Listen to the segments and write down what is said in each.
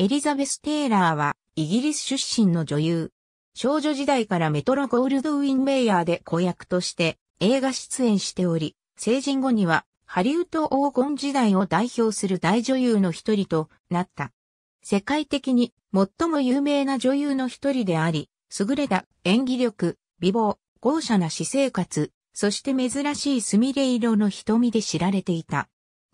エリザベス・テイラーは、イギリス出身の女優。少女時代からメトロゴールドウィン・メイヤーで子役として映画出演しており、成人後にはハリウッド黄金時代を代表する大女優の一人となった。世界的に最も有名な女優の一人であり、優れた演技力、美貌、豪奢な私生活、そして珍しいスミレ色の瞳で知られていた。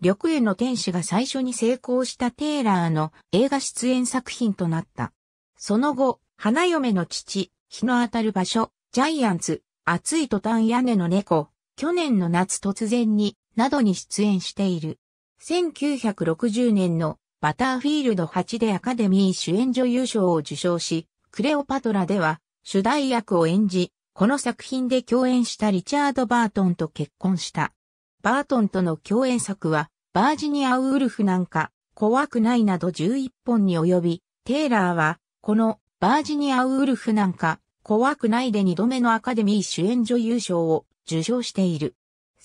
緑への天使が最初に成功したテイラーの映画出演作品となった。その後、花嫁の父、日の当たる場所、ジャイアンツ、熱い途端屋根の猫、去年の夏突然に、などに出演している。1960年のバターフィールド8でアカデミー主演女優賞を受賞し、クレオパトラでは主題役を演じ、この作品で共演したリチャード・バートンと結婚した。バートンとの共演作は、バージニア・ウールフなんか、怖くないなど11本に及び、テイラーは、この、バージニア・ウールフなんか、怖くないで2度目のアカデミー主演女優賞を受賞している。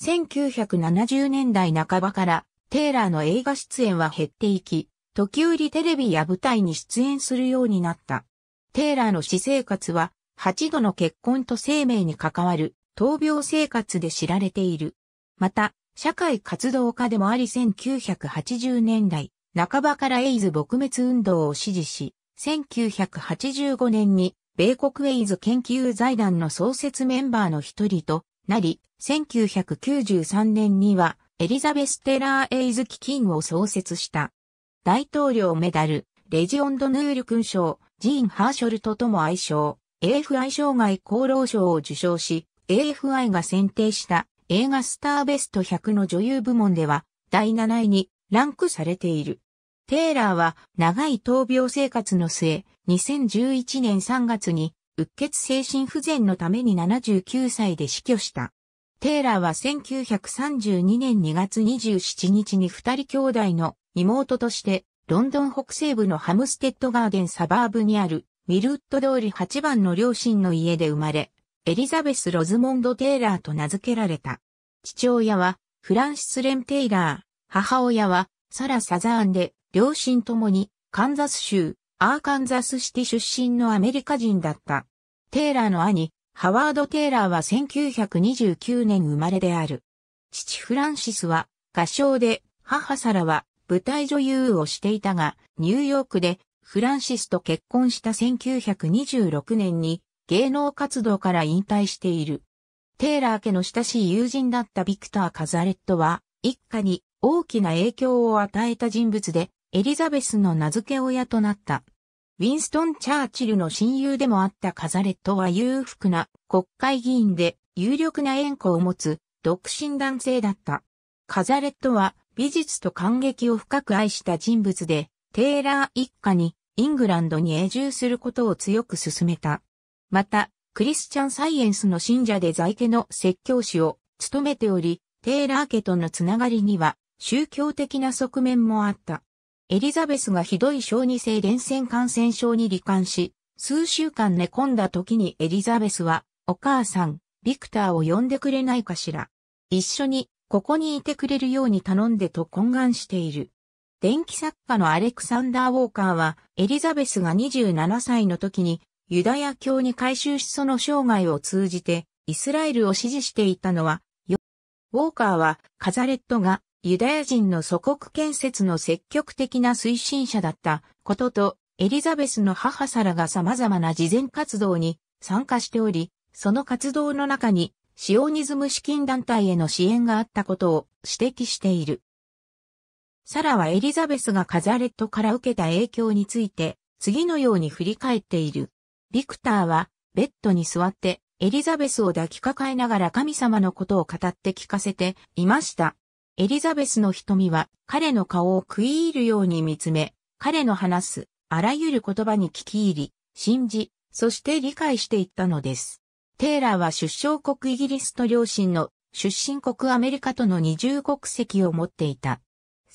1970年代半ばから、テイラーの映画出演は減っていき、時折テレビや舞台に出演するようになった。テイラーの私生活は、8度の結婚と生命に関わる、闘病生活で知られている。また、社会活動家でもあり1980年代半ばからエイズ撲滅運動を支持し、1985年に米国エイズ研究財団の創設メンバーの一人となり、1993年にはエリザベス・テラー・エイズ基金を創設した。大統領メダル、レジオンド・ヌール勲章、ジーン・ハーショルトとも愛称、AFI 障害厚労賞を受賞し、AFI が選定した映画スターベスト100の女優部門では第7位にランクされている。テイラーは長い闘病生活の末、2011年3月に、うっ血精神不全のために79歳で死去した。テイラーは1932年2月27日に二人兄弟の妹として、ロンドン北西部のハムステッドガーデンサバーブにある、ミルウッド通り8番の両親の家で生まれ、エリザベス・ロズモンド・テイラーと名付けられた。父親はフランシス・レン・テイラー、母親はサラ・サザーンで、両親ともにカンザス州、アーカンザスシティ出身のアメリカ人だった。テイラーの兄、ハワード・テイラーは1929年生まれである。父フランシスは歌唱で、母サラは舞台女優をしていたが、ニューヨークでフランシスと結婚した1926年に芸能活動から引退している。テイラー家の親しい友人だったビクター・カザレットは、一家に大きな影響を与えた人物で、エリザベスの名付け親となった。ウィンストン・チャーチルの親友でもあったカザレットは裕福な国会議員で有力な縁故を持つ独身男性だった。カザレットは美術と感激を深く愛した人物で、テイラー一家にイングランドに永住することを強く勧めた。また、クリスチャンサイエンスの信者で在家の説教師を務めており、テイラー家とのつながりには宗教的な側面もあった。エリザベスがひどい小児性伝染感染症に罹患し、数週間寝込んだ時にエリザベスは、お母さん、ビクターを呼んでくれないかしら。一緒に、ここにいてくれるように頼んでと懇願している。電気作家のアレクサンダー・ウォーカーは、エリザベスが27歳の時にユダヤ教に改宗しその生涯を通じてイスラエルを支持していたのは、ウォーカーはカザレットがユダヤ人の祖国建設の積極的な推進者だったことと、エリザベスの母サラが様々な慈善活動に参加しており、その活動の中にシオニズム資金団体への支援があったことを指摘している。サラはエリザベスがカザレットから受けた影響について、次のように振り返っている。ビクターは、ベッドに座って、エリザベスを抱きかかえながら神様のことを語って聞かせていました。エリザベスの瞳は、彼の顔を食い入るように見つめ、彼の話す、あらゆる言葉に聞き入り、信じ、そして理解していったのです。テイラーは出生国イギリスと両親の出身国アメリカとの二重国籍を持っていた。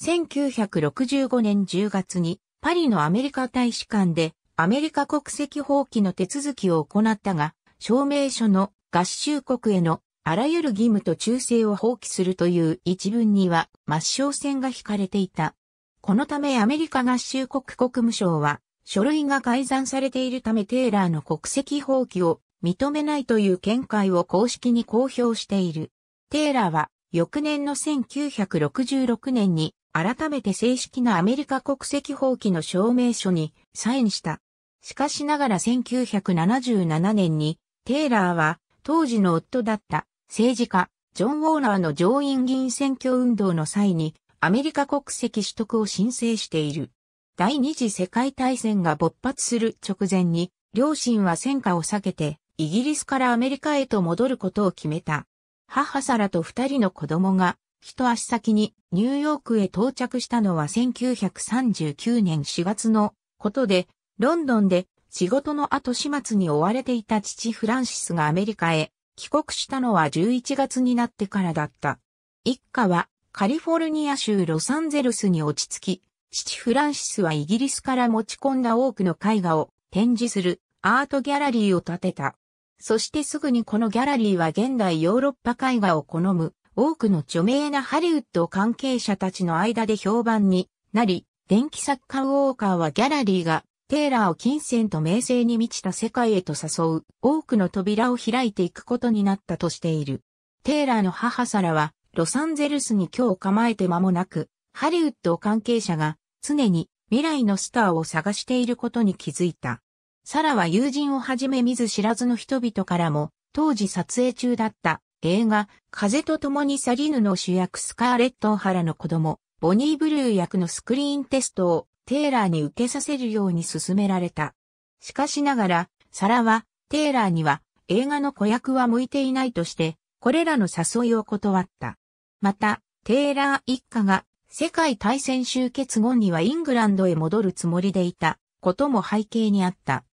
1965年10月にパリのアメリカ大使館でアメリカ国籍放棄の手続きを行ったが、証明書の合衆国へのあらゆる義務と忠誠を放棄するという一文には抹消線が引かれていた。このためアメリカ合衆国国務省は、書類が改ざんされているためテーラーの国籍放棄を認めないという見解を公式に公表している。テーラーは翌年の1966年に改めて正式なアメリカ国籍放棄の証明書にサインした。しかしながら1977年に、テイラーは、当時の夫だった政治家、ジョン・ウォーナーの上院議員選挙運動の際に、アメリカ国籍取得を申請している。第二次世界大戦が勃発する直前に、両親は戦火を避けて、イギリスからアメリカへと戻ることを決めた。母サラと二人の子供が、一足先にニューヨークへ到着したのは1939年4月のことで、ロンドンで仕事の後始末に追われていた父フランシスがアメリカへ帰国したのは11月になってからだった。一家はカリフォルニア州ロサンゼルスに落ち着き、父フランシスはイギリスから持ち込んだ多くの絵画を展示するアートギャラリーを建てた。そしてすぐにこのギャラリーは現代ヨーロッパ絵画を好む多くの著名なハリウッド関係者たちの間で評判になり、電気作家ウォーカーはギャラリーがテーラーを金銭と名声に満ちた世界へと誘う多くの扉を開いていくことになったとしている。テーラーの母サラはロサンゼルスに今日構えて間もなく、ハリウッド関係者が常に未来のスターを探していることに気づいた。サラは友人をはじめ見ず知らずの人々からも、当時撮影中だった映画、風と共に去りぬの主役スカーレット・オハラの子供、ボニー・ブルー役のスクリーンテストをテーラーに受けさせるように進められた。しかしながら、サラは、テーラーには映画の子役は向いていないとして、これらの誘いを断った。また、テーラー一家が世界大戦終結後にはイングランドへ戻るつもりでいたことも背景にあった。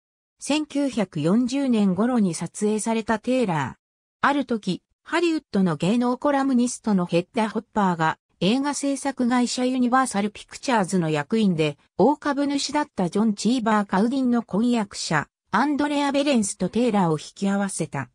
1940年頃に撮影されたテーラー。ある時、ハリウッドの芸能コラムニストのヘッダー・ホッパーが映画制作会社ユニバーサルピクチャーズの役員で、大株主だったジョン・チーバー・カウディンの婚約者、アンドレア・ベレンスとテイラーを引き合わせた。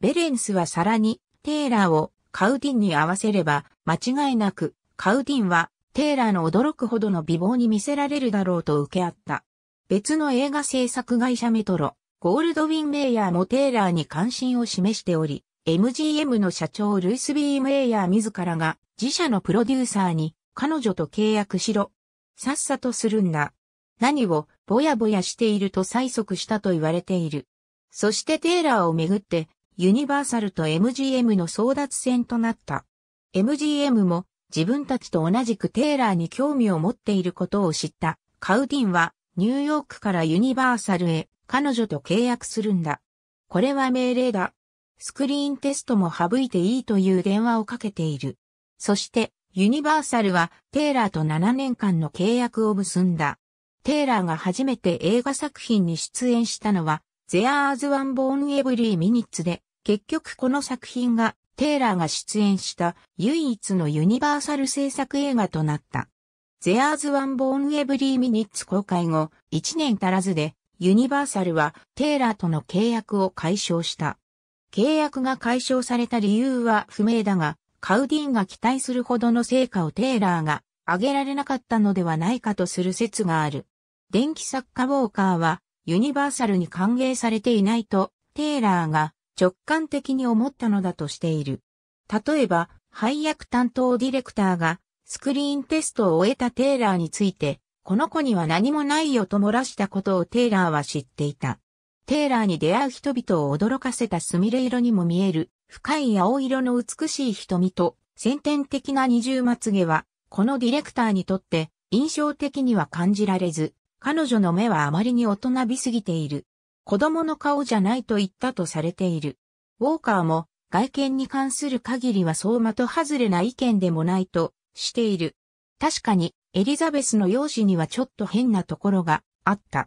ベレンスはさらに、テイラーをカウディンに合わせれば、間違いなく、カウディンは、テイラーの驚くほどの美貌に見せられるだろうと受け合った。別の映画制作会社メトロ、ゴールドウィン・メイヤーもテイラーに関心を示しており、MGM の社長ルイス・ビー・メイヤー自らが自社のプロデューサーに彼女と契約しろ。さっさとするんだ。何をぼやぼやしていると催促したと言われている。そしてテイラーをめぐってユニバーサルと MGM の争奪戦となった。MGM も自分たちと同じくテイラーに興味を持っていることを知ったカウディンはニューヨークからユニバーサルへ彼女と契約するんだ。これは命令だ。スクリーンテストも省いていいという電話をかけている。そして、ユニバーサルはテイラーと7年間の契約を結んだ。テイラーが初めて映画作品に出演したのは、There's One Born Every Minutes で、結局この作品がテイラーが出演した唯一のユニバーサル制作映画となった。There's One Born Every Minutes 公開後、1年足らずで、ユニバーサルはテイラーとの契約を解消した。契約が解消された理由は不明だが、カウディーンが期待するほどの成果をテイラーが上げられなかったのではないかとする説がある。電気作家ウォーカーはユニバーサルに歓迎されていないとテイラーが直感的に思ったのだとしている。例えば、配役担当ディレクターがスクリーンテストを終えたテイラーについて、この子には何もないよと漏らしたことをテイラーは知っていた。テーラーに出会う人々を驚かせたスミレ色にも見える、深い青色の美しい瞳と、先天的な二重まつげは、このディレクターにとって印象的には感じられず、彼女の目はあまりに大人びすぎている。子供の顔じゃないと言ったとされている。ウォーカーも外見に関する限りは相馬と外れな意見でもないとしている。確かにエリザベスの容姿にはちょっと変なところがあった。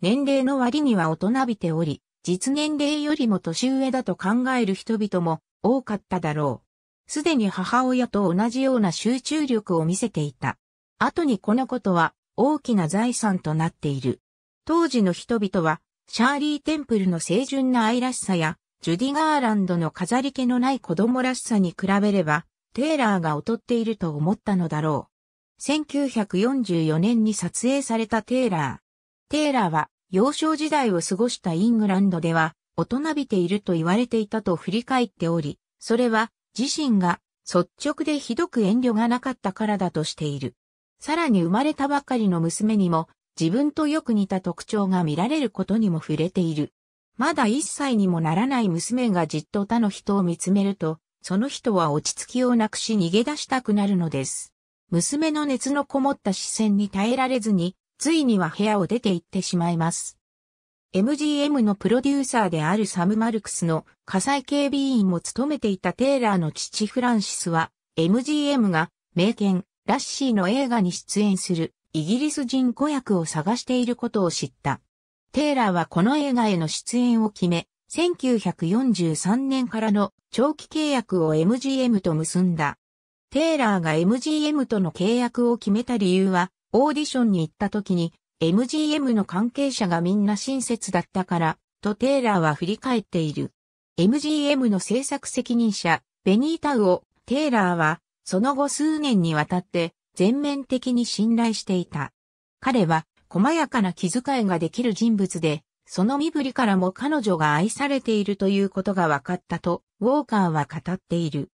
年齢の割には大人びており、実年齢よりも年上だと考える人々も多かっただろう。すでに母親と同じような集中力を見せていた。後にこのことは大きな財産となっている。当時の人々は、シャーリー・テンプルの清純な愛らしさや、ジュディ・ガーランドの飾り気のない子供らしさに比べれば、テイラーが劣っていると思ったのだろう。1944年に撮影されたテイラー。テーラは幼少時代を過ごしたイングランドでは大人びていると言われていたと振り返っており、それは自身が率直でひどく遠慮がなかったからだとしている。さらに生まれたばかりの娘にも自分とよく似た特徴が見られることにも触れている。まだ一歳にもならない娘がじっと他の人を見つめると、その人は落ち着きをなくし逃げ出したくなるのです。娘の熱のこもった視線に耐えられずに、ついには部屋を出て行ってしまいます。MGM のプロデューサーであるサム・マルクスの火災警備員も務めていたテイラーの父フランシスは、MGM が名犬ラッシーの映画に出演するイギリス人子役を探していることを知った。テイラーはこの映画への出演を決め、1943年からの長期契約を MGM と結んだ。テイラーが MGM との契約を決めた理由は、オーディションに行った時に MGM の関係者がみんな親切だったから、とテイラーは振り返っている。MGM の制作責任者、ベニータウをテイラーは、その後数年にわたって全面的に信頼していた。彼は細やかな気遣いができる人物で、その身振りからも彼女が愛されているということが分かったと、ウォーカーは語っている。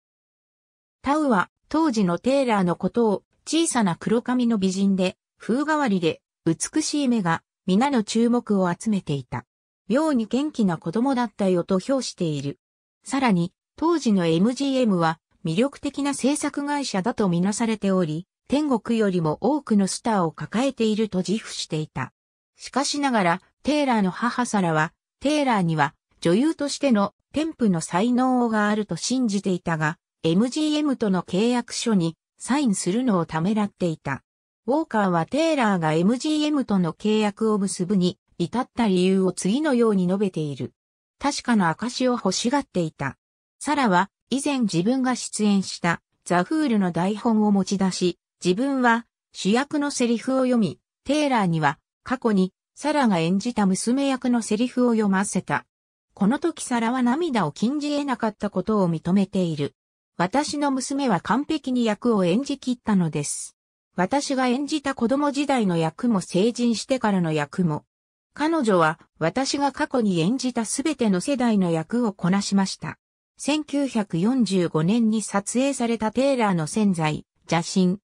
タウは当時のテイラーのことを小さな黒髪の美人で、風変わりで、美しい目が、皆の注目を集めていた。妙に元気な子供だったよと評している。さらに、当時の MGM は、魅力的な制作会社だとみなされており、天国よりも多くのスターを抱えていると自負していた。しかしながら、テイラーの母サラは、テイラーには女優としての天賦の才能があると信じていたが、MGM との契約書にサインするのをためらっていた。ウォーカーはテイラーが MGM との契約を結ぶに至った理由を次のように述べている。確かな証を欲しがっていた。サラは以前自分が出演したザ・フールの台本を持ち出し、自分は主役のセリフを読み、テイラーには過去にサラが演じた娘役のセリフを読ませた。この時サラは涙を禁じ得なかったことを認めている。私の娘は完璧に役を演じ切ったのです。私が演じた子供時代の役も成人してからの役も。彼女は私が過去に演じたすべての世代の役をこなしました。1945年に撮影されたテイラーの潜在、邪神。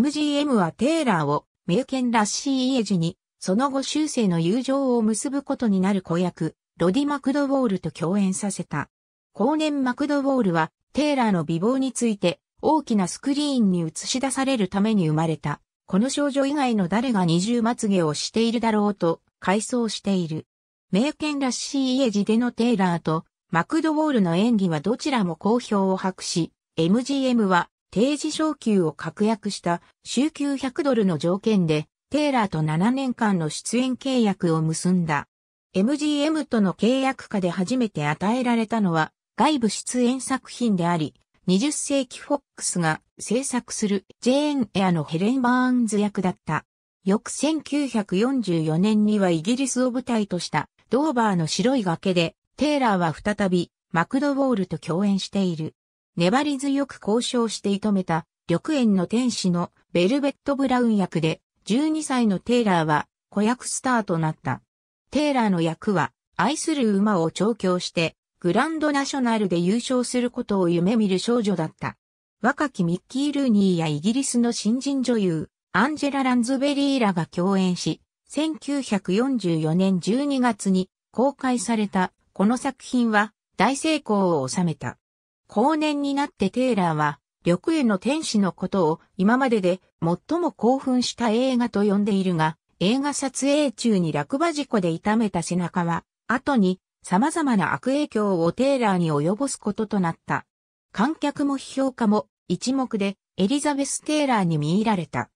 MGM はテイラーを名犬ラッシーイエジに、その後終生の友情を結ぶことになる子役、ロディ・マクドウォールと共演させた。後年マクドウォールはテイラーの美貌について大きなスクリーンに映し出されるために生まれた。この少女以外の誰が二重まつげをしているだろうと回想している。名犬らしい家路でのテイラーとマクドウォールの演技はどちらも好評を博し、MGM は定時昇給を確約した週9 100ドルの条件でテイラーと7年間の出演契約を結んだ。MGM との契約下で初めて与えられたのは外部出演作品であり、20世紀フォックスが制作するジェーン・エアのヘレン・バーンズ役だった。翌1944年にはイギリスを舞台としたドーバーの白い崖でテイラーは再びマクドウォールと共演している。粘り強く交渉して射止めた緑園の天使のベルベット・ブラウン役で12歳のテイラーは子役スターとなった。テイラーの役は愛する馬を調教してグランドナショナルで優勝することを夢見る少女だった。若きミッキー・ルーニーやイギリスの新人女優、アンジェラ・ランズベリーらが共演し、1944年12月に公開されたこの作品は大成功を収めた。後年になってテイラーは、緑への天使のことを今までで最も興奮した映画と呼んでいるが、映画撮影中に落馬事故で痛めた背中は、後に様々な悪影響をテイラーに及ぼすこととなった。観客も批評家も一目でエリザベス・テイラーに見入られた。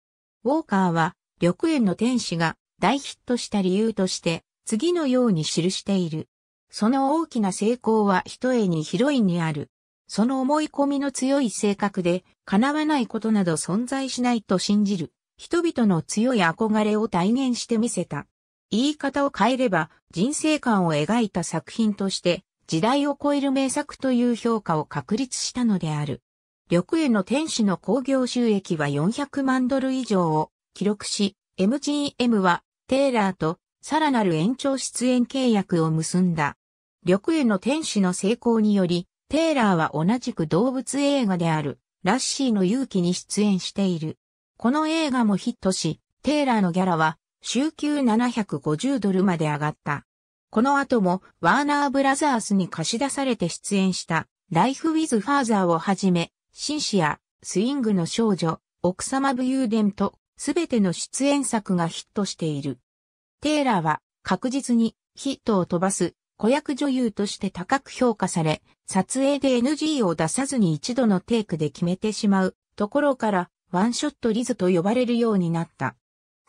ウォーカーは緑園の天使が大ヒットした理由として次のように記している。その大きな成功は一重にヒロインにある。その思い込みの強い性格で、叶わないことなど存在しないと信じる、人々の強い憧れを体現してみせた。言い方を変えれば人生観を描いた作品として時代を超える名作という評価を確立したのである。緑への天使の興行収益は400万ドル以上を記録し、MGM はテイラーとさらなる延長出演契約を結んだ。緑への天使の成功により、テイラーは同じく動物映画であるラッシーの勇気に出演している。この映画もヒットし、テイラーのギャラは週休750ドルまで上がった。この後もワーナーブラザースに貸し出されて出演したライフ・ウィズ・ファーザーをはじめ、シンシア、スイングの少女、奥様武勇伝とすべての出演作がヒットしている。テイラーは確実にヒットを飛ばす子役女優として高く評価され、撮影で NG を出さずに一度のテイクで決めてしまうところからワンショットリズと呼ばれるようになった。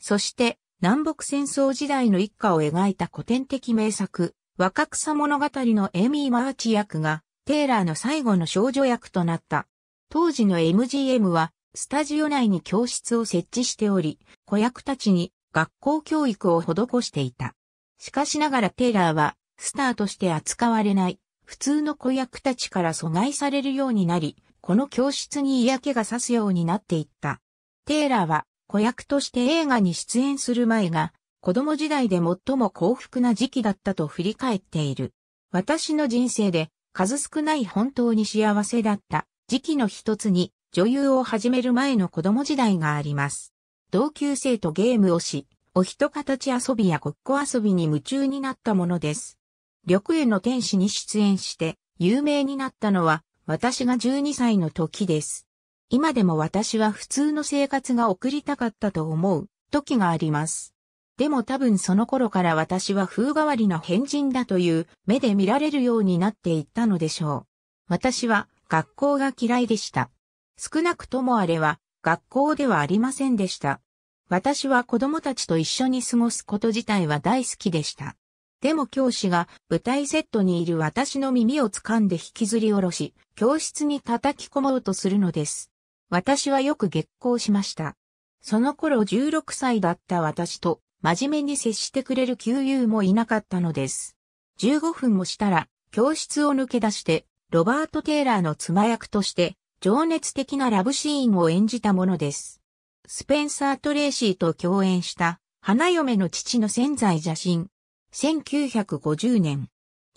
そして南北戦争時代の一家を描いた古典的名作、若草物語のエミー・マーチ役が、テイラーの最後の少女役となった。当時の MGM は、スタジオ内に教室を設置しており、子役たちに学校教育を施していた。しかしながらテイラーは、スターとして扱われない、普通の子役たちから阻害されるようになり、この教室に嫌気がさすようになっていった。テイラーは、子役として映画に出演する前が、子供時代で最も幸福な時期だったと振り返っている。私の人生で数少ない本当に幸せだった時期の一つに女優を始める前の子供時代があります。同級生とゲームをし、お人形遊びやごっこ遊びに夢中になったものです。緑への天使に出演して有名になったのは私が12歳の時です。今でも私は普通の生活が送りたかったと思う時があります。でも多分その頃から私は風変わりな変人だという目で見られるようになっていったのでしょう。私は学校が嫌いでした。少なくともあれは学校ではありませんでした。私は子供たちと一緒に過ごすこと自体は大好きでした。でも教師が舞台セットにいる私の耳を掴んで引きずり下ろし、教室に叩き込もうとするのです。私はよく激光しました。その頃16歳だった私と、真面目に接してくれる旧友もいなかったのです。15分もしたら、教室を抜け出して、ロバート・テイラーの妻役として、情熱的なラブシーンを演じたものです。スペンサー・トレーシーと共演した、花嫁の父の潜在写真。1950年、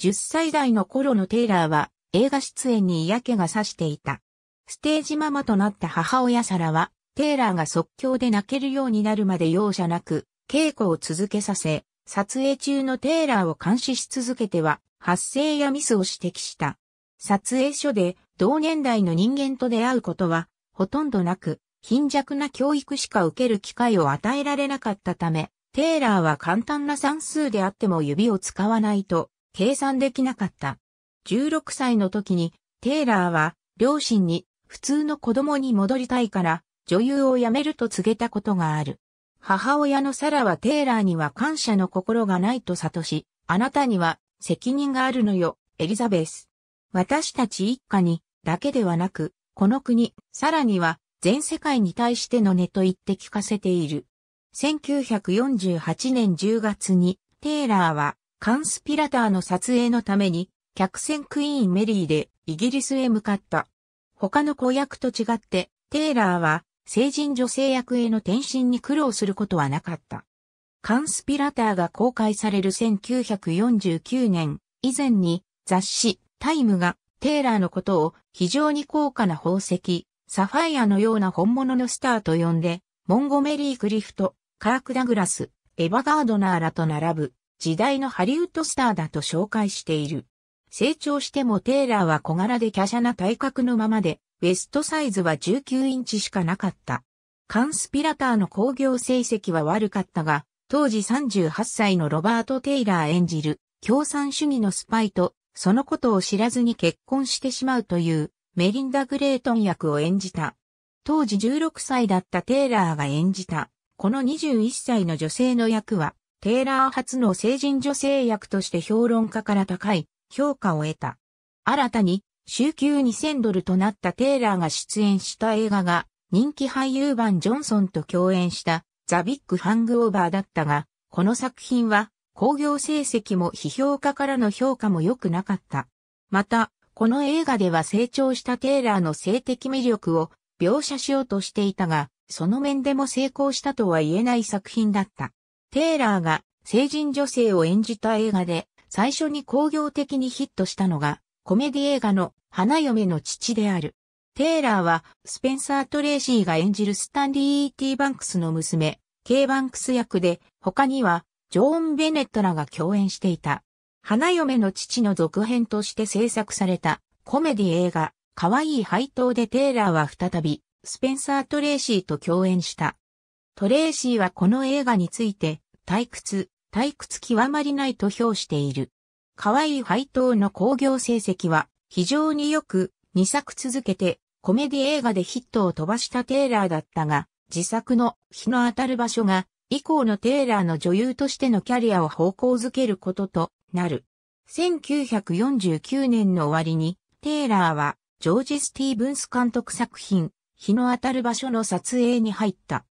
10歳代の頃のテイラーは、映画出演に嫌気がさしていた。ステージママとなった母親サラは、テイラーが即興で泣けるようになるまで容赦なく、稽古を続けさせ、撮影中のテイラーを監視し続けては、発生やミスを指摘した。撮影所で同年代の人間と出会うことは、ほとんどなく、貧弱な教育しか受ける機会を与えられなかったため、テイラーは簡単な算数であっても指を使わないと計算できなかった。16歳の時にテイラーは両親に普通の子供に戻りたいから、女優を辞めると告げたことがある。母親のサラはテイラーには感謝の心がないと悟し、あなたには責任があるのよ、エリザベス。私たち一家に、だけではなく、この国、さらには、全世界に対してのねと言って聞かせている。1948年10月に、テイラーは、カンスピラターの撮影のために、客船クイーンメリーで、イギリスへ向かった。他の子役と違って、テイラーは成人女性役への転身に苦労することはなかった。カンスピラターが公開される1949年以前に雑誌タイムがテイラーのことを非常に高価な宝石、サファイアのような本物のスターと呼んで、モンゴメリー・クリフト、カーク・ダグラス、エヴァ・ガードナーらと並ぶ時代のハリウッドスターだと紹介している。成長してもテイラーは小柄で華奢な体格のままで、ウエストサイズは19インチしかなかった。カンスピラターの工業成績は悪かったが、当時38歳のロバート・テイラー演じる共産主義のスパイと、そのことを知らずに結婚してしまうというメリンダ・グレートン役を演じた。当時16歳だったテイラーが演じた、この21歳の女性の役は、テイラー初の成人女性役として評論家から高い評価を得た。新たに、週休2000ドルとなったテイラーが出演した映画が、人気俳優版ジョンソンと共演したザ・ビッグ・ハング・オーバーだったが、この作品は、興行成績も批評家からの評価も良くなかった。また、この映画では成長したテイラーの性的魅力を描写しようとしていたが、その面でも成功したとは言えない作品だった。テイラーが成人女性を演じた映画で、最初に工業的にヒットしたのが、コメディ映画の花嫁の父である。テイラーは、スペンサー・トレーシーが演じるスタンリー・ティ・ー・バンクスの娘、ケイ・バンクス役で、他には、ジョーン・ベネットらが共演していた。花嫁の父の続編として制作された、コメディ映画、可愛い配当でテイラーは再び、スペンサー・トレーシーと共演した。トレーシーはこの映画について、退屈、退屈極まりないと評している。愛い配当の興行成績は非常によく2作続けてコメディ映画でヒットを飛ばしたテイラーだったが、自作の日の当たる場所が以降のテイラーの女優としてのキャリアを方向づけることとなる。1949年の終わりにテイラーはジョージ・スティーブンス監督作品日の当たる場所の撮影に入った。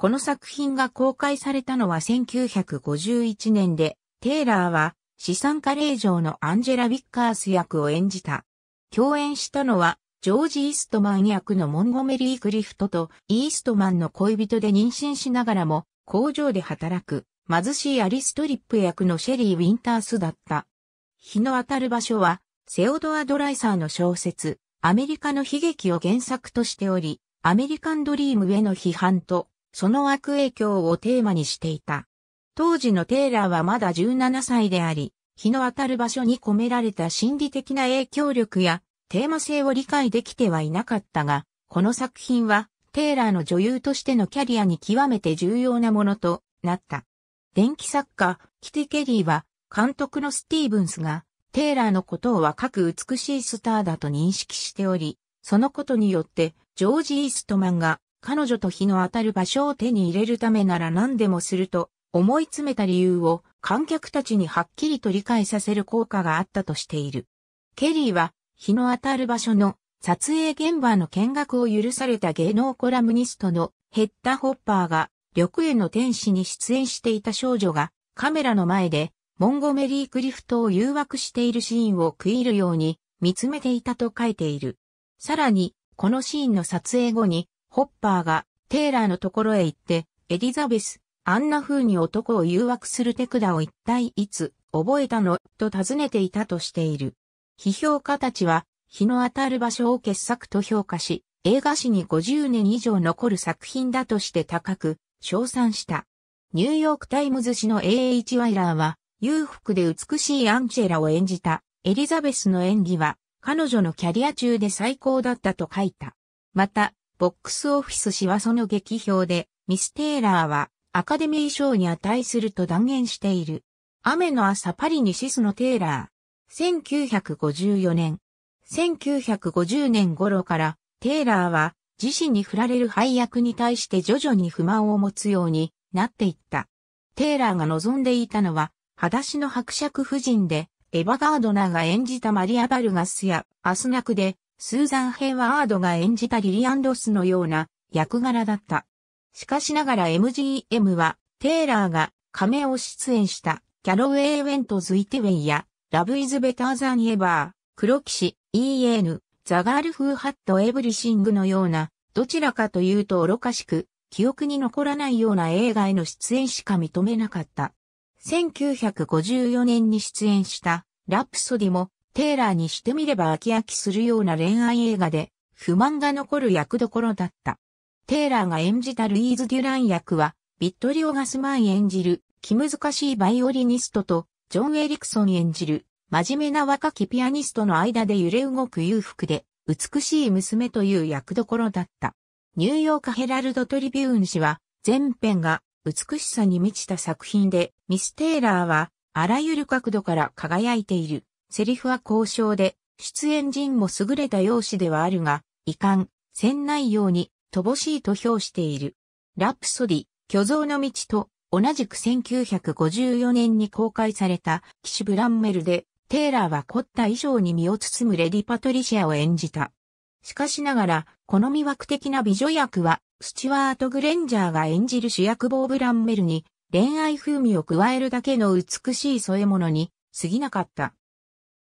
この作品が公開されたのは1951年で、テイラーは資産家令嬢のアンジェラ・ビッカース役を演じた。共演したのは、ジョージ・イーストマン役のモンゴメリー・クリフトと、イーストマンの恋人で妊娠しながらも、工場で働く、貧しいアリストリップ役のシェリー・ウィンタースだった。日の当たる場所は、セオドア・ドライサーの小説、アメリカの悲劇を原作としており、アメリカンドリームへの批判と、その悪影響をテーマにしていた。当時のテイラーはまだ17歳であり、日の当たる場所に込められた心理的な影響力やテーマ性を理解できてはいなかったが、この作品はテイラーの女優としてのキャリアに極めて重要なものとなった。電気作家、キティ・ケリーは監督のスティーブンスがテイラーのことを若く美しいスターだと認識しており、そのことによってジョージ・イーストマンが彼女と日の当たる場所を手に入れるためなら何でもすると思い詰めた理由を観客たちにはっきりと理解させる効果があったとしている。ケリーは日の当たる場所の撮影現場の見学を許された芸能コラムニストのヘッダ・ホッパーが緑への天使に出演していた少女がカメラの前でモンゴメリー・クリフトを誘惑しているシーンを食い入るように見つめていたと書いている。さらに、このシーンの撮影後にホッパーがテイラーのところへ行って、エリザベス、あんな風に男を誘惑する手札を一体いつ覚えたのと尋ねていたとしている。批評家たちは日の当たる場所を傑作と評価し、映画史に50年以上残る作品だとして高く称賛した。ニューヨークタイムズ誌の A.H. ワイラーは、裕福で美しいアンチェラを演じたエリザベスの演技は彼女のキャリア中で最高だったと書いた。また、ボックスオフィス氏はその劇評で、ミス・テイラーはアカデミー賞に値すると断言している。雨の朝パリにシスのテイラー。1954年。1950年頃からテイラーは自身に振られる配役に対して徐々に不満を持つようになっていった。テイラーが望んでいたのは、裸足の伯爵夫人で、エヴァガードナーが演じたマリア・バルガスや、アスナクで、スーザン・ヘイワードが演じたリリアン・ロスのような役柄だった。しかしながら MGM は、テイラーが仮名を出演したキャロウェイ・ウェントズ・イテウェイや、ラブ・イズ・ベター・ザン・エバー、黒騎士、EN、ザ・ガール・フー・ハット・エブリシングのような、どちらかというと愚かしく、記憶に残らないような映画への出演しか認めなかった。1954年に出演した、ラプソディも、テイラーにしてみれば飽き飽きするような恋愛映画で、不満が残る役どころだった。テイラーが演じたルイーズ・デュラン役は、ビットリオ・ガスマン演じる気難しいバイオリニストと、ジョン・エリクソン演じる真面目な若きピアニストの間で揺れ動く裕福で、美しい娘という役どころだった。ニューヨークヘラルド・トリビューン氏は、前編が美しさに満ちた作品で、ミス・テイラーは、あらゆる角度から輝いている。セリフは交渉で、出演陣も優れた容姿ではあるが、遺憾、せんないように、乏しいと評している。ラプソディ、巨像の道と、同じく1954年に公開された、キシュ・ブランメルで、テイラーは凝った衣装に身を包むレディ・パトリシアを演じた。しかしながら、この魅惑的な美女役は、スチュワート・グレンジャーが演じる主役ボー・ブランメルに、恋愛風味を加えるだけの美しい添え物に過ぎなかった。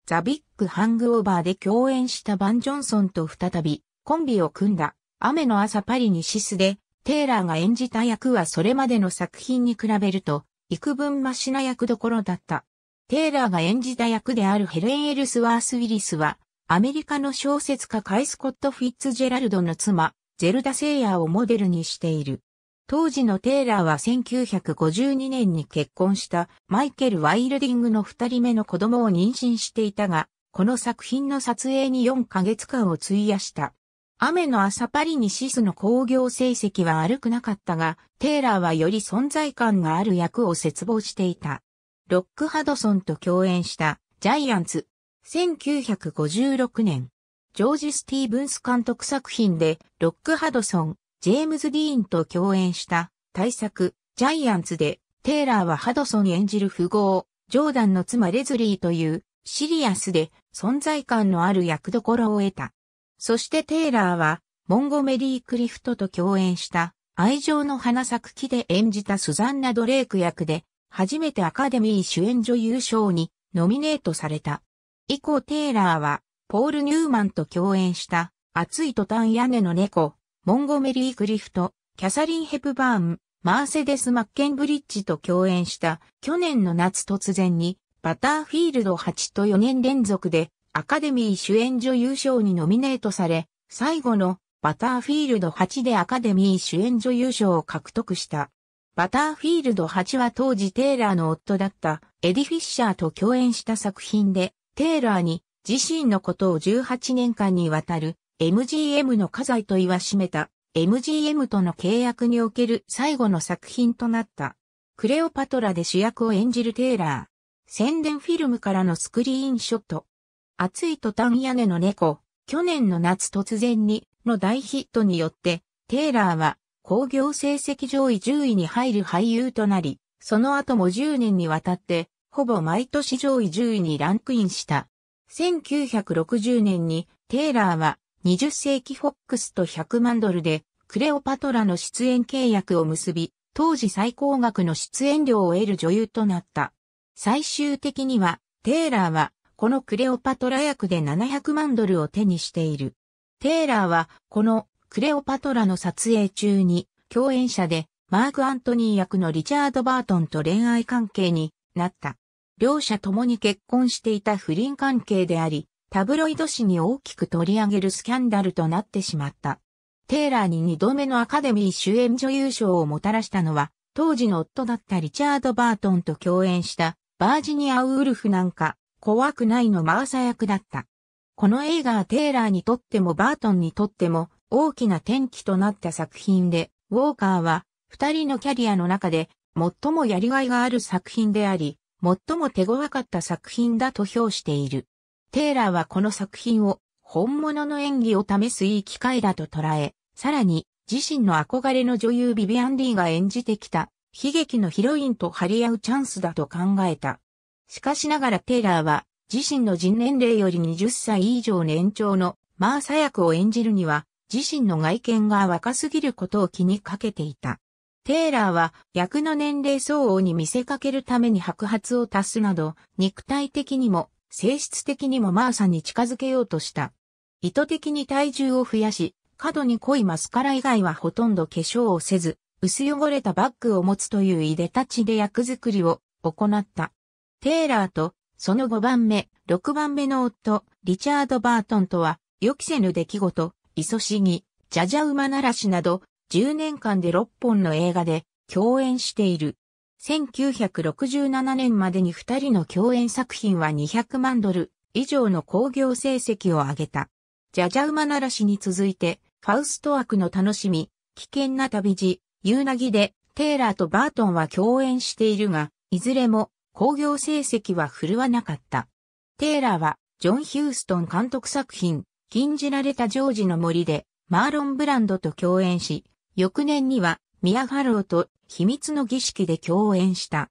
ザ・ビッグ・ハング・オーバーで共演したバン・ジョンソンと再びコンビを組んだ雨の朝パリにシスでテイラーが演じた役はそれまでの作品に比べると幾分マシな役どころだった。テイラーが演じた役であるヘレン・エルスワース・ウィリスはアメリカの小説家カイ・スコット・フィッツジェラルドの妻、ゼルダ・セイヤーをモデルにしている。当時のテイラーは1952年に結婚したマイケル・ワイルディングの二人目の子供を妊娠していたが、この作品の撮影に4ヶ月間を費やした。雨の朝パリにシスの興行成績は悪くなかったが、テイラーはより存在感がある役を絶望していた。ロック・ハドソンと共演したジャイアンツ。1956年、ジョージ・スティーブンス監督作品でロック・ハドソン、ジェームズ・ディーンと共演した大作、ジャイアンツで、テイラーはハドソン演じる富豪、ジョーダンの妻レズリーというシリアスで存在感のある役どころを得た。そしてテイラーはモンゴメリー・クリフトと共演した愛情の花咲く木で演じたスザンナ・ドレイク役で初めてアカデミー主演女優賞にノミネートされた。以降テイラーはポール・ニューマンと共演した熱い途端屋根の猫モンゴメリー・クリフト、キャサリン・ヘプバーン、マーセデス・マッケンブリッジと共演した去年の夏突然にバターフィールド8と4年連続でアカデミー主演女優賞にノミネートされ、最後のバターフィールド8でアカデミー主演女優賞を獲得した。バターフィールド8は当時テイラーの夫だったエディ・フィッシャーと共演した作品で、テイラーに自身のことを18年間にわたる MGM の家財と言わしめた MGM との契約における最後の作品となった。クレオパトラで主役を演じるテイラー。宣伝フィルムからのスクリーンショット。暑いトタン屋根の猫、去年の夏突然にの大ヒットによって、テイラーは興行成績上位10位に入る俳優となり、その後も10年にわたって、ほぼ毎年上位10位にランクインした。1960年にテイラーは20世紀フォックスと100万ドルで、クレオパトラの出演契約を結び、当時最高額の出演料を得る女優となった。最終的には、テイラーは、このクレオパトラ役で700万ドルを手にしている。テイラーは、このクレオパトラの撮影中に、共演者で、マーク・アントニー役のリチャード・バートンと恋愛関係になった。両者ともに結婚していた不倫関係であり、タブロイド紙に大きく取り上げるスキャンダルとなってしまった。テイラーに2度目のアカデミー主演女優賞をもたらしたのは、当時の夫だったリチャード・バートンと共演したバージニア・ウルフなんか、怖くないのマーサ役だった。この映画はテイラーにとってもバートンにとっても大きな転機となった作品で、ウォーカーは二人のキャリアの中で最もやりがいがある作品であり、最も手強かった作品だと評している。テイラーはこの作品を本物の演技を試すいい機会だと捉え、さらに自身の憧れの女優ビビアン・リーが演じてきた悲劇のヒロインと張り合うチャンスだと考えた。しかしながらテイラーは自身の人年齢より20歳以上年長のマーサ役を演じるには自身の外見が若すぎることを気にかけていた。テイラーは役の年齢相応に見せかけるために白髪を足すなど肉体的にも性質的にもマーサに近づけようとした。意図的に体重を増やし、過度に濃いマスカラ以外はほとんど化粧をせず、薄汚れたバッグを持つといういでたちで役作りを行った。テイラーと、その5番目、6番目の夫、リチャード・バートンとは、予期せぬ出来事、いそしぎ、じゃじゃ馬ならしなど、10年間で6本の映画で共演している。1967年までに2人の共演作品は200万ドル以上の興行成績を上げた。ジャジャ馬ならしに続いて、ファウスト枠の楽しみ、危険な旅路、夕なぎで、テイラーとバートンは共演しているが、いずれも興行成績は振るわなかった。テイラーは、ジョン・ヒューストン監督作品、禁じられたジョージの森で、マーロン・ブランドと共演し、翌年には、ミア・ファローと秘密の儀式で共演した。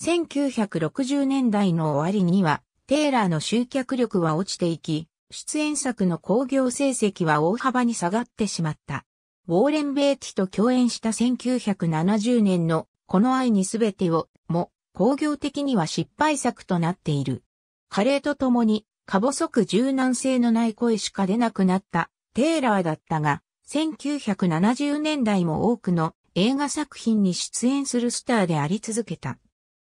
1960年代の終わりには、テイラーの集客力は落ちていき、出演作の興行成績は大幅に下がってしまった。ウォーレン・ベイティと共演した1970年のこの愛にすべてをも工業的には失敗作となっている。加齢とともにか細く柔軟性のない声しか出なくなったテイラーだったが1970年代も多くの映画作品に出演するスターであり続けた。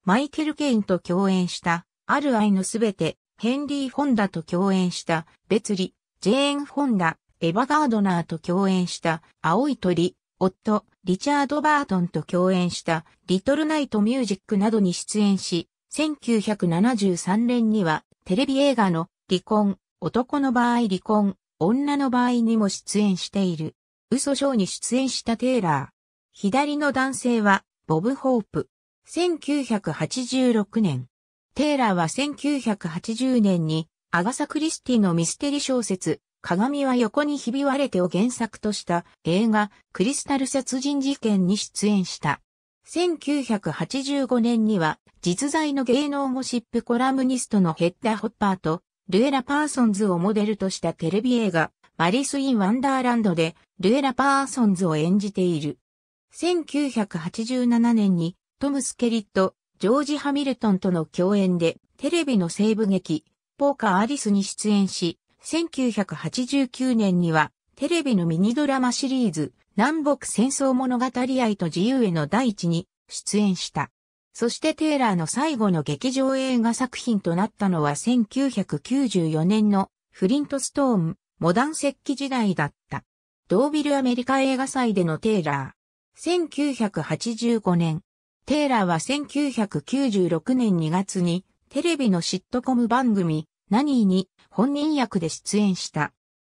マイケル・ケインと共演した、ある愛のすべて、ヘンリー・ホンダと共演した、別離、ジェーン・ホンダ、エヴァ・ガードナーと共演した、青い鳥、夫、リチャード・バートンと共演した、リトル・ナイト・ミュージックなどに出演し、1973年には、テレビ映画の、離婚、男の場合離婚、女の場合にも出演している。嘘ショーに出演したテイラー。左の男性は、ボブ・ホープ。1986年。テイラーは1980年に、アガサ・クリスティのミステリ小説、鏡は横にひび割れてを原作とした映画、クリスタル殺人事件に出演した。1985年には、実在の芸能ゴシップコラムニストのヘッダホッパーと、ルエラ・パーソンズをモデルとしたテレビ映画、マリス・イン・ワンダーランドで、ルエラ・パーソンズを演じている。1987年にトム・スケリット、ジョージ・ハミルトンとの共演でテレビの西部劇、ポーカー・アリスに出演し、1989年にはテレビのミニドラマシリーズ、南北戦争物語愛と自由への第一に出演した。そしてテイラーの最後の劇場映画作品となったのは1994年のフリントストーン、モダン石器時代だった。ドービルアメリカ映画祭でのテイラー。1985年、テイラーは1996年2月にテレビのシットコム番組、ナニーに本人役で出演した。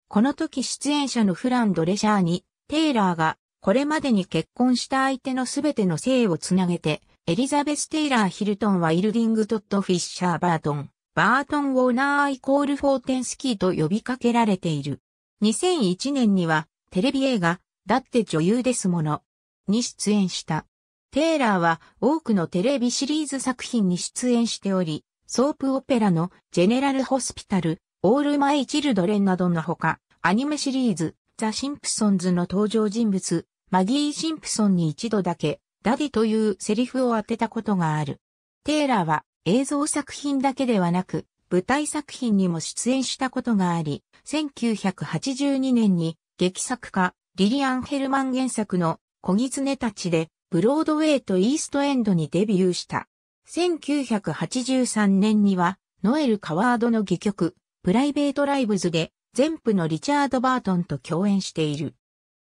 この時出演者のフラン・ドレシャーに、テイラーがこれまでに結婚した相手のすべての性をつなげて、エリザベス・テイラー・ヒルトンはイルディング・トット・フィッシャー・バートン、バートン・ウォーナー・イコール・フォーテンスキーと呼びかけられている。2001年にはテレビ映画、だって女優ですものに出演した。テイラーは多くのテレビシリーズ作品に出演しており、ソープオペラのジェネラルホスピタル、オールマイ・チルドレンなどのほか、アニメシリーズ、ザ・シンプソンズの登場人物、マギー・シンプソンに一度だけ、ダディというセリフを当てたことがある。テイラーは映像作品だけではなく、舞台作品にも出演したことがあり、1982年に劇作家、リリアン・ヘルマン原作の小狐たちで、ブロードウェイとイーストエンドにデビューした。1983年には、ノエル・カワードの戯曲、プライベート・ライブズで、全部のリチャード・バートンと共演している。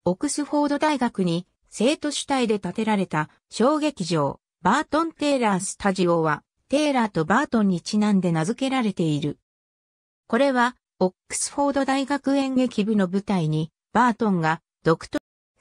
オックスフォード大学に、生徒主体で建てられた小劇場、バートン・テイラー・スタジオは、テイラーとバートンにちなんで名付けられている。これは、オックスフォード大学演劇部の舞台に、バートンが、独特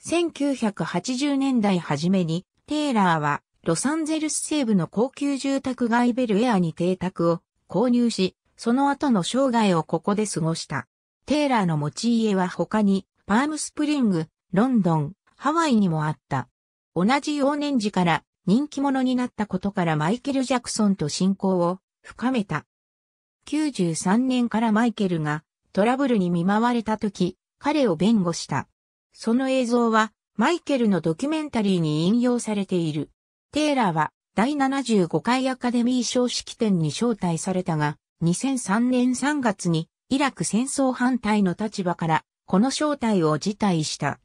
1980年代初めに、テイラーは、ロサンゼルス西部の高級住宅街ベルエアに邸宅を購入し、その後の生涯をここで過ごした。テイラーの持ち家は他に、パームスプリング、ロンドン、ハワイにもあった。同じ幼年時から人気者になったことからマイケル・ジャクソンと親交を深めた。93年からマイケルがトラブルに見舞われた時、彼を弁護した。その映像は、マイケルのドキュメンタリーに引用されている。テイラーは、第75回アカデミー賞式典に招待されたが、2003年3月に、イラク戦争反対の立場から、この招待を辞退した。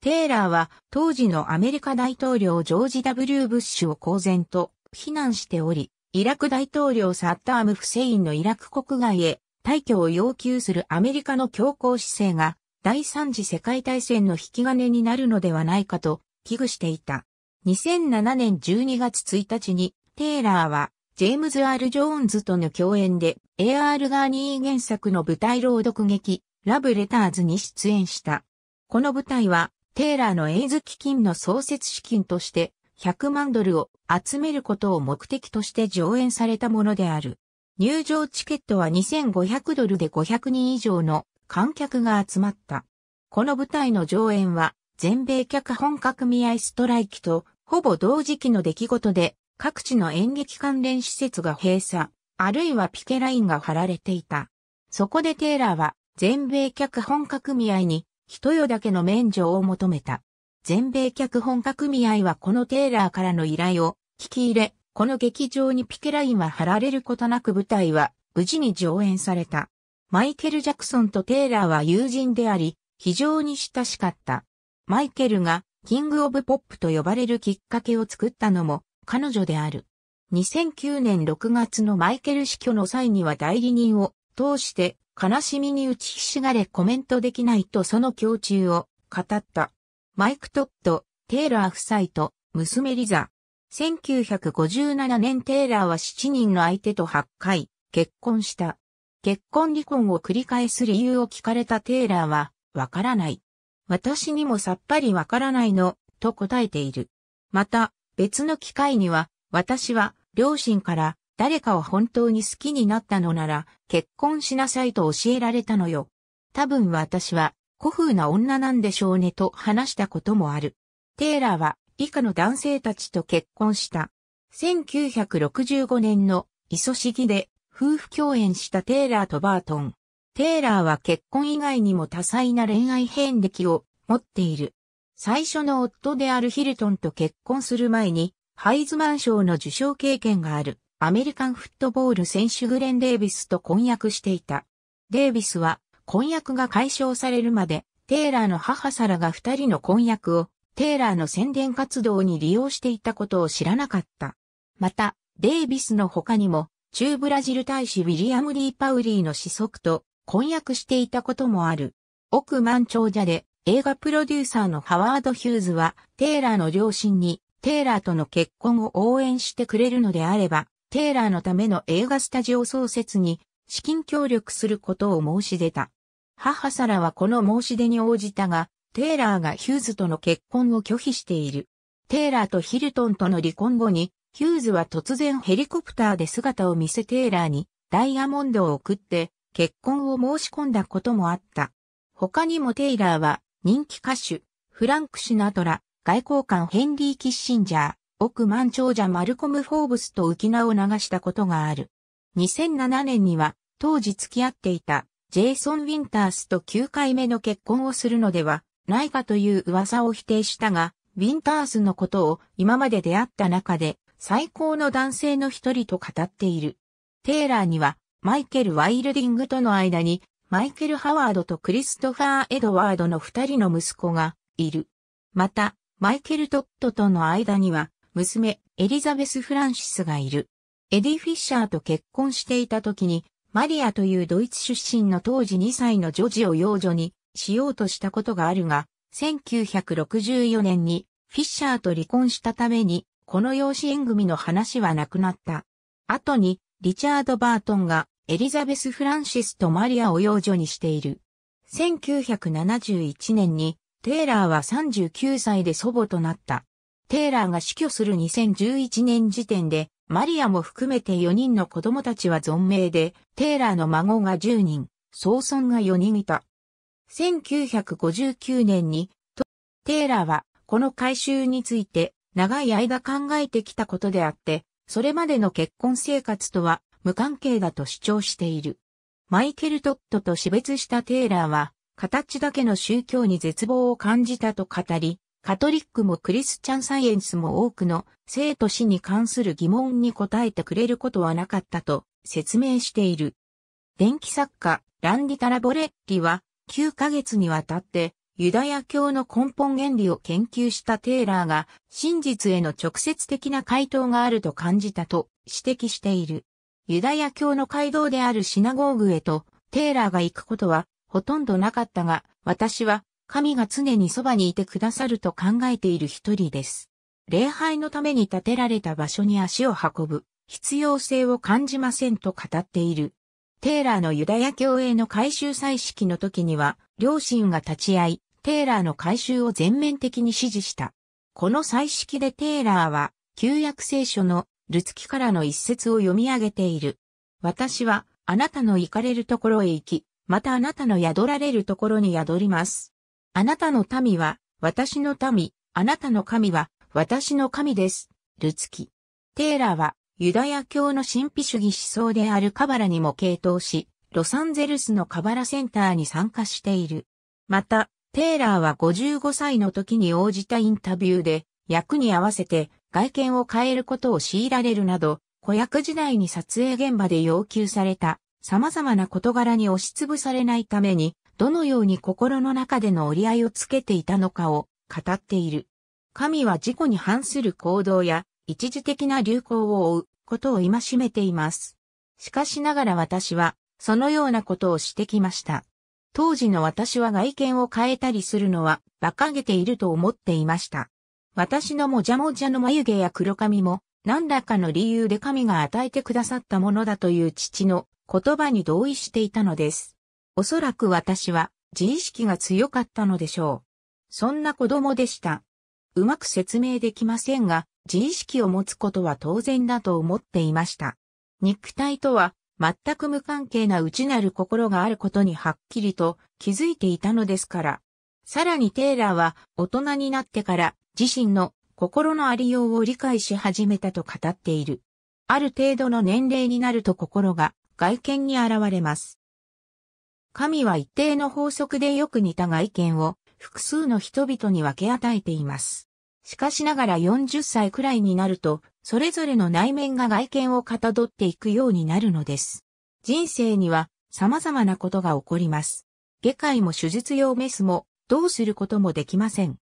テイラーは、当時のアメリカ大統領ジョージ・ W・ ブッシュを公然と、非難しており、イラク大統領サッターム・フセインのイラク国外へ退去を要求するアメリカの強硬姿勢が第三次世界大戦の引き金になるのではないかと危惧していた。2007年12月1日にテイラーはジェームズ・アール・ジョーンズとの共演で A.R. ガーニー原作の舞台朗読劇ラブ・レターズに出演した。この舞台はテイラーのエイズ基金の創設資金として100万ドルを集めることを目的として上演されたものである。入場チケットは2500ドルで500人以上の観客が集まった。この舞台の上演は、全米脚本家組合ストライキと、ほぼ同時期の出来事で、各地の演劇関連施設が閉鎖、あるいはピケラインが貼られていた。そこでテイラーは、全米脚本家組合に、一夜だけの免除を求めた。全米脚本家組合はこのテイラーからの依頼を聞き入れ、この劇場にピケラインは貼られることなく舞台は無事に上演された。マイケル・ジャクソンとテイラーは友人であり、非常に親しかった。マイケルがキング・オブ・ポップと呼ばれるきっかけを作ったのも彼女である。2009年6月のマイケル死去の際には代理人を通して悲しみに打ちひしがれコメントできないとその胸中を語った。マイク・トッド、テイラー夫妻と娘リザ。1957年テイラーは7人の相手と8回結婚した。結婚離婚を繰り返す理由を聞かれたテイラーは、わからない。私にもさっぱりわからないの、と答えている。また、別の機会には、私は、両親から、誰かを本当に好きになったのなら、結婚しなさいと教えられたのよ。多分私は、古風な女なんでしょうねと話したこともある。テイラーは、以下の男性たちと結婚した。1965年の、磯そしぎで、夫婦共演したテイラーとバートン。テイラーは結婚以外にも多彩な恋愛遍歴を持っている。最初の夫であるヒルトンと結婚する前に、ハイズマン賞の受賞経験があるアメリカンフットボール選手グレン・デイビスと婚約していた。デイビスは婚約が解消されるまで、テイラーの母サラが二人の婚約をテイラーの宣伝活動に利用していたことを知らなかった。また、デイビスの他にも中ブラジル大使ウィリアム・リー・パウリーの子息と婚約していたこともある。億万長者で映画プロデューサーのハワード・ヒューズはテイラーの両親にテイラーとの結婚を応援してくれるのであればテイラーのための映画スタジオ創設に資金協力することを申し出た。母サラはこの申し出に応じたが、テイラーがヒューズとの結婚を拒否している。テイラーとヒルトンとの離婚後に、ヒューズは突然ヘリコプターで姿を見せテイラーにダイヤモンドを送って結婚を申し込んだこともあった。他にもテイラーは人気歌手、フランク・シナトラ、外交官ヘンリー・キッシンジャー、億万長者マルコム・フォーブスと浮き名を流したことがある。2007年には当時付き合っていたジェイソン・ウィンタースと9回目の結婚をするのではないかという噂を否定したが、ウィンタースのことを今まで出会った中で最高の男性の一人と語っている。テイラーには、マイケル・ワイルディングとの間に、マイケル・ハワードとクリストファー・エドワードの二人の息子がいる。また、マイケル・トットとの間には、娘、エリザベス・フランシスがいる。エディ・フィッシャーと結婚していた時に、マリアというドイツ出身の当時2歳の女児を養女にしようとしたことがあるが、1964年にフィッシャーと離婚したためにこの養子縁組の話はなくなった。後に、リチャード・バートンが、エリザベス・フランシスとマリアを養女にしている。1971年に、テイラーは39歳で祖母となった。テイラーが死去する2011年時点で、マリアも含めて4人の子供たちは存命で、テイラーの孫が10人、曾孫が4人いた。1959年に、テイラーは、この改修について、長い間考えてきたことであって、それまでの結婚生活とは無関係だと主張している。マイケル・トットと死別したテイラーは、形だけの宗教に絶望を感じたと語り、カトリックもクリスチャンサイエンスも多くの生と死に関する疑問に答えてくれることはなかったと説明している。電気作家、ランディ・タラボレッリは9ヶ月にわたってユダヤ教の根本原理を研究したテーラーが真実への直接的な回答があると感じたと指摘している。ユダヤ教の街道であるシナゴーグへとテーラーが行くことはほとんどなかったが、私は神が常にそばにいてくださると考えている一人です。礼拝のために建てられた場所に足を運ぶ必要性を感じませんと語っている。テーラーのユダヤ教への改修祭式の時には、両親が立ち会い、テーラーの改修を全面的に指示した。この彩色でテーラーは、旧約聖書のルツキからの一節を読み上げている。私は、あなたの行かれるところへ行き、またあなたの宿られるところに宿ります。あなたの民は、私の民、あなたの神は、私の神です。ルツキ。テーラーは、ユダヤ教の神秘主義思想であるカバラにも傾倒し、ロサンゼルスのカバラセンターに参加している。また、テイラーは55歳の時に応じたインタビューで、役に合わせて外見を変えることを強いられるなど、子役時代に撮影現場で要求された様々な事柄に押しつぶされないために、どのように心の中での折り合いをつけていたのかを語っている。神は自己に反する行動や一時的な流行を追うことを戒めています。しかしながら私はそのようなことをしてきました。当時の私は外見を変えたりするのは馬鹿げていると思っていました。私のもじゃもじゃの眉毛や黒髪も何らかの理由で神が与えてくださったものだという父の言葉に同意していたのです。おそらく私は自意識が強かったのでしょう。そんな子供でした。うまく説明できませんが、自意識を持つことは当然だと思っていました。肉体とは全く無関係な内なる心があることにはっきりと気づいていたのですから。さらにテイラーは大人になってから自身の心のありようを理解し始めたと語っている。ある程度の年齢になると心が外見に現れます。神は一定の法則でよく似た外見を複数の人々に分け与えています。しかしながら40歳くらいになると、それぞれの内面が外見をかたどっていくようになるのです。人生には様々なことが起こります。外科医も手術用メスもどうすることもできません。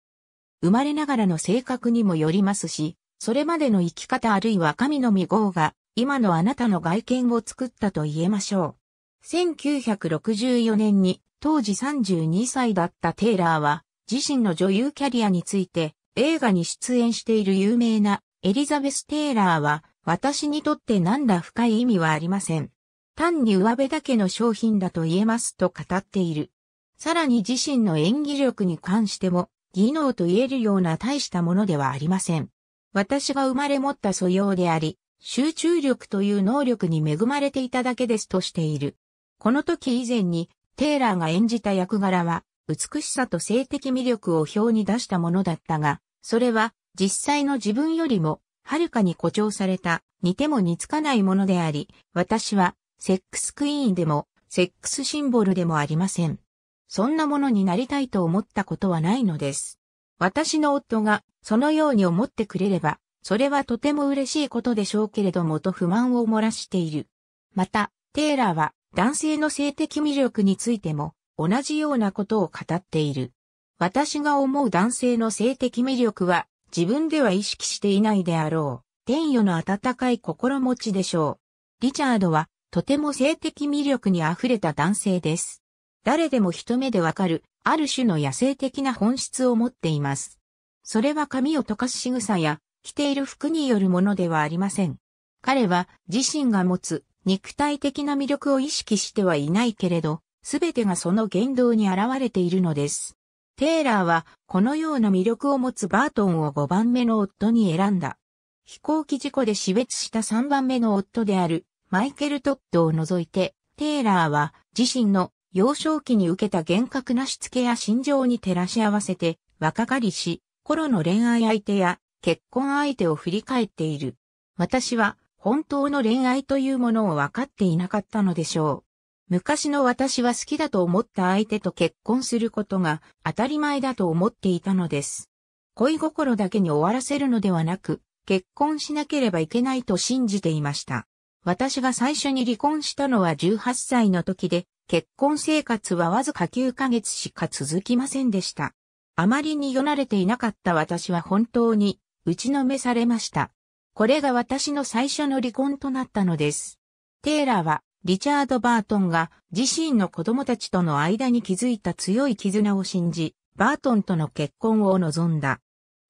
生まれながらの性格にもよりますし、それまでの生き方あるいは神の未号が今のあなたの外見を作ったと言えましょう。1964年に当時32歳だったテイラーは自身の女優キャリアについて映画に出演している有名なエリザベス・テイラーは、私にとって何ら深い意味はありません。単に上辺だけの商品だと言えますと語っている。さらに自身の演技力に関しても、技能と言えるような大したものではありません。私が生まれ持った素養であり、集中力という能力に恵まれていただけですとしている。この時以前に、テイラーが演じた役柄は、美しさと性的魅力を表に出したものだったが、それは実際の自分よりもはるかに誇張された似ても似つかないものであり、私はセックスクイーンでもセックスシンボルでもありません。そんなものになりたいと思ったことはないのです。私の夫がそのように思ってくれれば、それはとても嬉しいことでしょうけれどもと不満を漏らしている。また、テイラーは男性の性的魅力についても同じようなことを語っている。私が思う男性の性的魅力は自分では意識していないであろう。天与の温かい心持ちでしょう。リチャードはとても性的魅力に溢れた男性です。誰でも一目でわかる、ある種の野生的な本質を持っています。それは髪を溶かす仕草や着ている服によるものではありません。彼は自身が持つ肉体的な魅力を意識してはいないけれど、すべてがその言動に現れているのです。テイラーはこのような魅力を持つバートンを5番目の夫に選んだ。飛行機事故で死別した3番目の夫であるマイケル・トッドを除いて、テイラーは自身の幼少期に受けた厳格なしつけや心情に照らし合わせて若かりし、頃の恋愛相手や結婚相手を振り返っている。私は本当の恋愛というものを分かっていなかったのでしょう。昔の私は好きだと思った相手と結婚することが当たり前だと思っていたのです。恋心だけに終わらせるのではなく、結婚しなければいけないと信じていました。私が最初に離婚したのは18歳の時で、結婚生活はわずか9ヶ月しか続きませんでした。あまりに世慣れていなかった私は本当に打ちのめされました。これが私の最初の離婚となったのです。テイラーはリチャード・バートンが自身の子供たちとの間に築いた強い絆を信じ、バートンとの結婚を望んだ。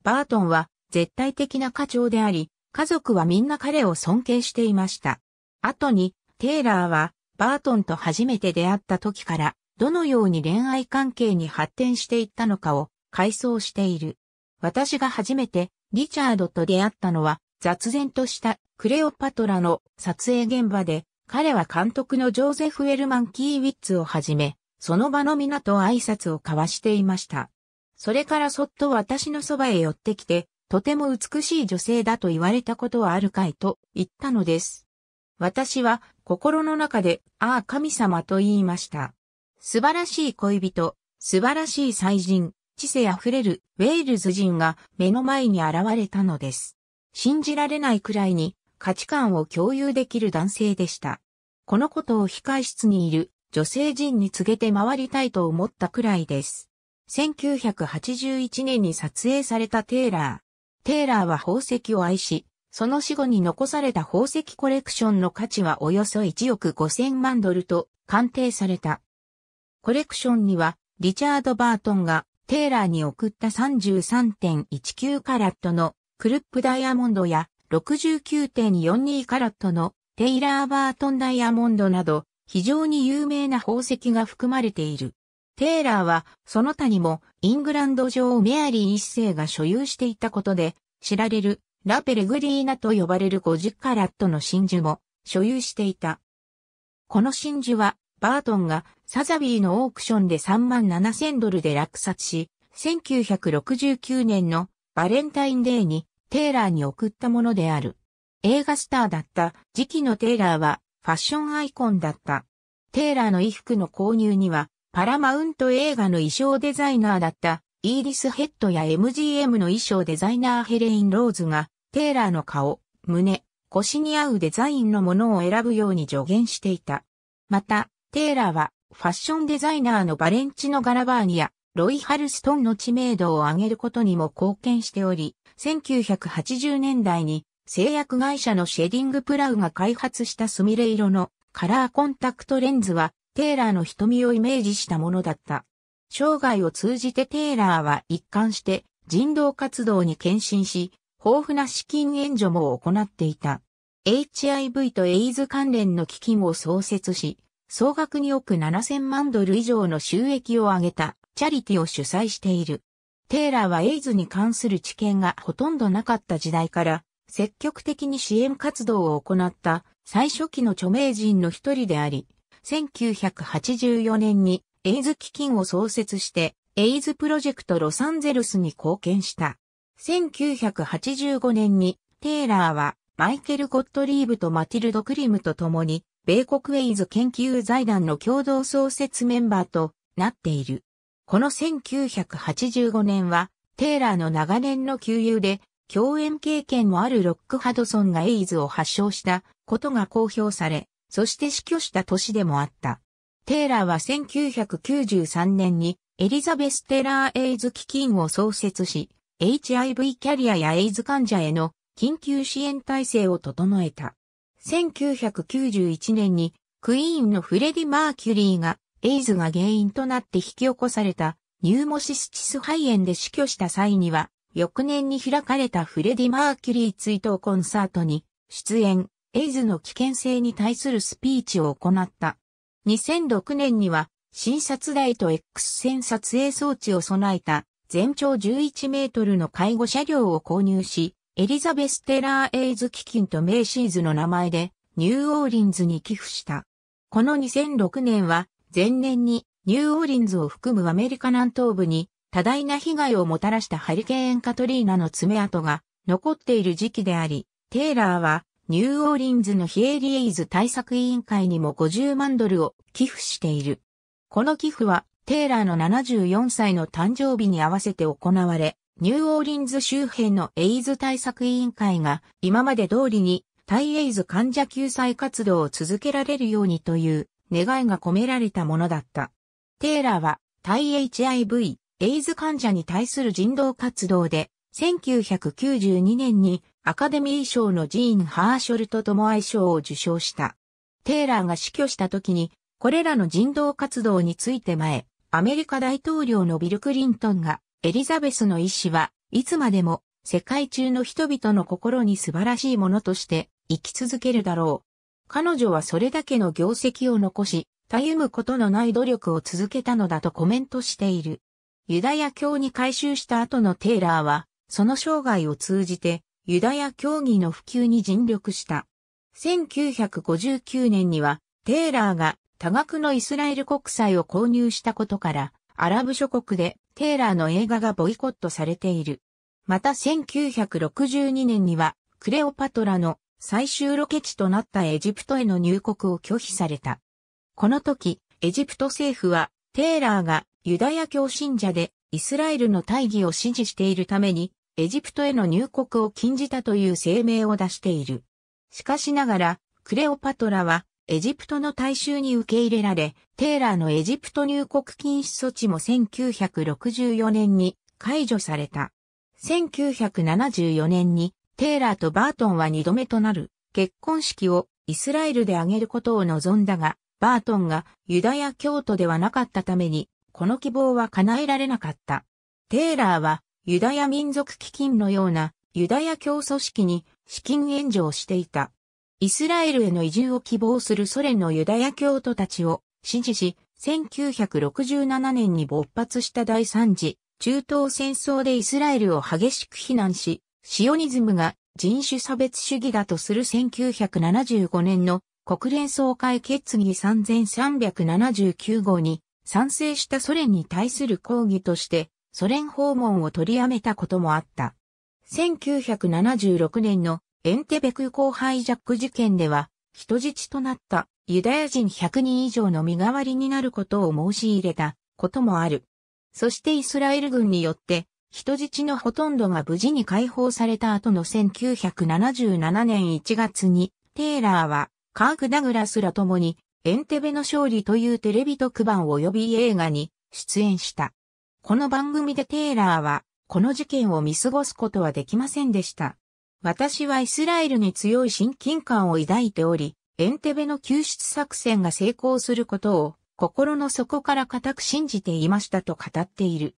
バートンは絶対的な課長であり、家族はみんな彼を尊敬していました。後に、テイラーはバートンと初めて出会った時から、どのように恋愛関係に発展していったのかを回想している。私が初めてリチャードと出会ったのは雑然としたクレオパトラの撮影現場で彼は監督のジョーゼフ・エルマン・キーウィッツをはじめ、その場の皆と挨拶を交わしていました。それからそっと私のそばへ寄ってきて、とても美しい女性だと言われたことはあるかいと言ったのです。私は心の中で、ああ神様と言いました。素晴らしい恋人、素晴らしい祭人、知性あふれるウェールズ人が目の前に現れたのです。信じられないくらいに価値観を共有できる男性でした。このことを控室にいる女性陣に告げて回りたいと思ったくらいです。1981年に撮影されたテイラー。テイラーは宝石を愛し、その死後に残された宝石コレクションの価値はおよそ1億5000万ドルと鑑定された。コレクションには、リチャード・バートンがテイラーに送った33.19カラットのクルップダイヤモンドや69.42カラットのテイラーバートンダイヤモンドなど非常に有名な宝石が含まれている。テイラーはその他にもイングランド女王メアリー一世が所有していたことで知られるラペレグリーナと呼ばれる50カラットの真珠も所有していた。この真珠はバートンがサザビーのオークションで3万7000ドルで落札し、1969年のバレンタインデーにテイラーに送ったものである。映画スターだった時期のテイラーはファッションアイコンだった。テイラーの衣服の購入にはパラマウント映画の衣装デザイナーだったイーリス・ヘッドや MGM の衣装デザイナーヘレイン・ローズがテイラーの顔、胸、腰に合うデザインのものを選ぶように助言していた。また、テイラーはファッションデザイナーのバレンチのガラバーニやロイ・ハルストンの知名度を上げることにも貢献しており、1980年代に製薬会社のシェディングプラウが開発したスミレ色のカラーコンタクトレンズはテーラーの瞳をイメージしたものだった。生涯を通じてテーラーは一貫して人道活動に献身し、豊富な資金援助も行っていた。HIV とエイズ関連の基金を創設し、総額2億7000万ドル以上の収益を上げたチャリティを主催している。テイラーはエイズに関する知見がほとんどなかった時代から、積極的に支援活動を行った最初期の著名人の一人であり、1984年にエイズ基金を創設して、エイズプロジェクトロサンゼルスに貢献した。1985年にテイラーはマイケル・ゴットリーブとマティルド・クリムと共に米国エイズ研究財団の共同創設メンバーとなっている。この1985年は、テイラーの長年の旧友で、共演経験もあるロックハドソンがエイズを発症したことが公表され、そして死去した年でもあった。テイラーは1993年にエリザベス・テラー・エイズ基金を創設し、HIV キャリアやエイズ患者への緊急支援体制を整えた。1991年にクイーンのフレディ・マーキュリーがエイズが原因となって引き起こされたニューモシスチス肺炎で死去した際には、翌年に開かれたフレディ・マーキュリー追悼コンサートに出演、エイズの危険性に対するスピーチを行った。2006年には、診察台と X 線撮影装置を備えた全長11メートルの介護車両を購入し、エリザベス・テラー・エイズ基金とメイシーズの名前でニューオーリンズに寄付した。この2006年は前年にニューオーリンズを含むアメリカ南東部に多大な被害をもたらしたハリケーンカトリーナの爪痕が残っている時期であり、テイラーはニューオーリンズのヒエリエイズ対策委員会にも50万ドルを寄付している。この寄付はテイラーの74歳の誕生日に合わせて行われ、ニューオーリンズ周辺のエイズ対策委員会が今まで通りに対エイズ患者救済活動を続けられるようにという願いが込められたものだった。テーラーは、対 HIV、エイズ患者に対する人道活動で、1992年にアカデミー賞のジーン・ハーショルと共愛賞を受賞した。テーラーが死去した時に、これらの人道活動について前、アメリカ大統領のビル・クリントンが、エリザベスの意志はいつまでも世界中の人々の心に素晴らしいものとして生き続けるだろう彼女はそれだけの業績を残し、たゆむことのない努力を続けたのだとコメントしている。ユダヤ教に改修した後のテイラーは、その生涯を通じて、ユダヤ教義の普及に尽力した。1959年には、テイラーが多額のイスラエル国債を購入したことから、アラブ諸国でテイラーの映画がボイコットされている。また1962年には、クレオパトラの最終ロケ地となったエジプトへの入国を拒否された。この時、エジプト政府は、テーラーがユダヤ教信者でイスラエルの大義を支持しているために、エジプトへの入国を禁じたという声明を出している。しかしながら、クレオパトラは、エジプトの大衆に受け入れられ、テーラーのエジプト入国禁止措置も1964年に解除された。1974年にテイラーとバートンは二度目となる結婚式をイスラエルで挙げることを望んだが、バートンがユダヤ教徒ではなかったために、この希望は叶えられなかった。テイラーはユダヤ民族基金のようなユダヤ教組織に資金援助をしていた。イスラエルへの移住を希望するソ連のユダヤ教徒たちを支持し、1967年に勃発した第三次中東戦争でイスラエルを激しく非難し、シオニズムが人種差別主義だとする1975年の国連総会決議3379号に賛成したソ連に対する抗議としてソ連訪問を取りやめたこともあった。1976年のエンテベ空港ハイジャック事件では人質となったユダヤ人100人以上の身代わりになることを申し入れたこともある。そしてイスラエル軍によって人質のほとんどが無事に解放された後の1977年1月に、テイラーは、カーク・ダグラスら共に、エンテベの勝利というテレビ特番及び映画に出演した。この番組でテイラーは、この事件を見過ごすことはできませんでした。私はイスラエルに強い親近感を抱いており、エンテベの救出作戦が成功することを心の底から固く信じていましたと語っている。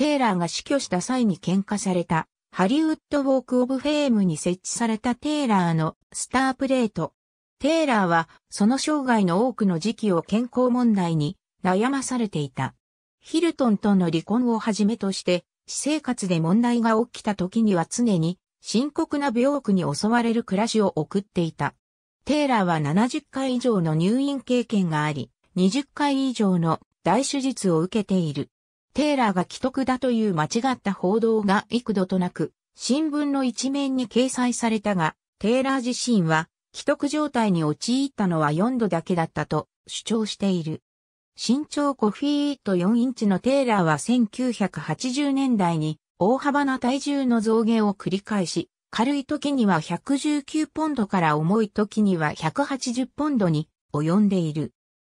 テイラーが死去した際に喧嘩された、ハリウッドウォークオブフェームに設置されたテイラーのスタープレート。テイラーは、その生涯の多くの時期を健康問題に悩まされていた。ヒルトンとの離婚をはじめとして、私生活で問題が起きた時には常に深刻な病苦に襲われる暮らしを送っていた。テイラーは70回以上の入院経験があり、20回以上の大手術を受けている。テイラーが既得だという間違った報道が幾度となく、新聞の一面に掲載されたが、テイラー自身は、既得状態に陥ったのは4度だけだったと主張している。身長5フィート4インチのテイラーは1980年代に大幅な体重の増減を繰り返し、軽い時には119ポンドから重い時には180ポンドに及んでいる。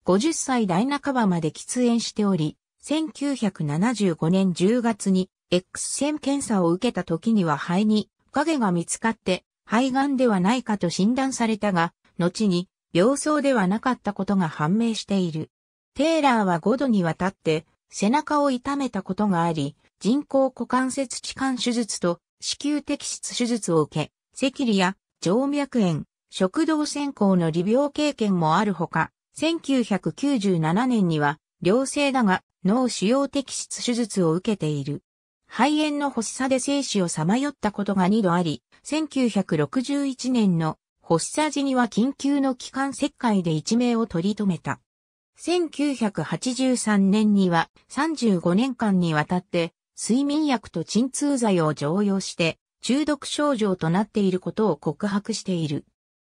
50歳代半ばまで喫煙しており、1975年10月に X 線検査を受けた時には肺に影が見つかって肺がんではないかと診断されたが、後に病巣ではなかったことが判明している。テイラーは5度にわたって背中を痛めたことがあり、人工股関節置換手術と子宮摘出手術を受け、赤痢や静脈炎、食道専攻の利病経験もあるほか、1997年には良性だが脳腫瘍摘出手術を受けている。肺炎の発作で生死をさまよったことが2度あり、1961年の発作時には緊急の気管切開で一命を取り留めた。1983年には35年間にわたって睡眠薬と鎮痛剤を常用して中毒症状となっていることを告白している。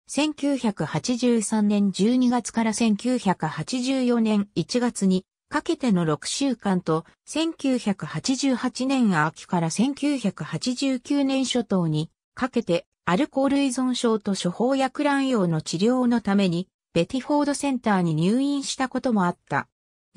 1983年12月から1984年1月にかけての6週間と、1988年秋から1989年初頭にかけて、アルコール依存症と処方薬乱用の治療のために、ベティフォードセンターに入院したこともあった。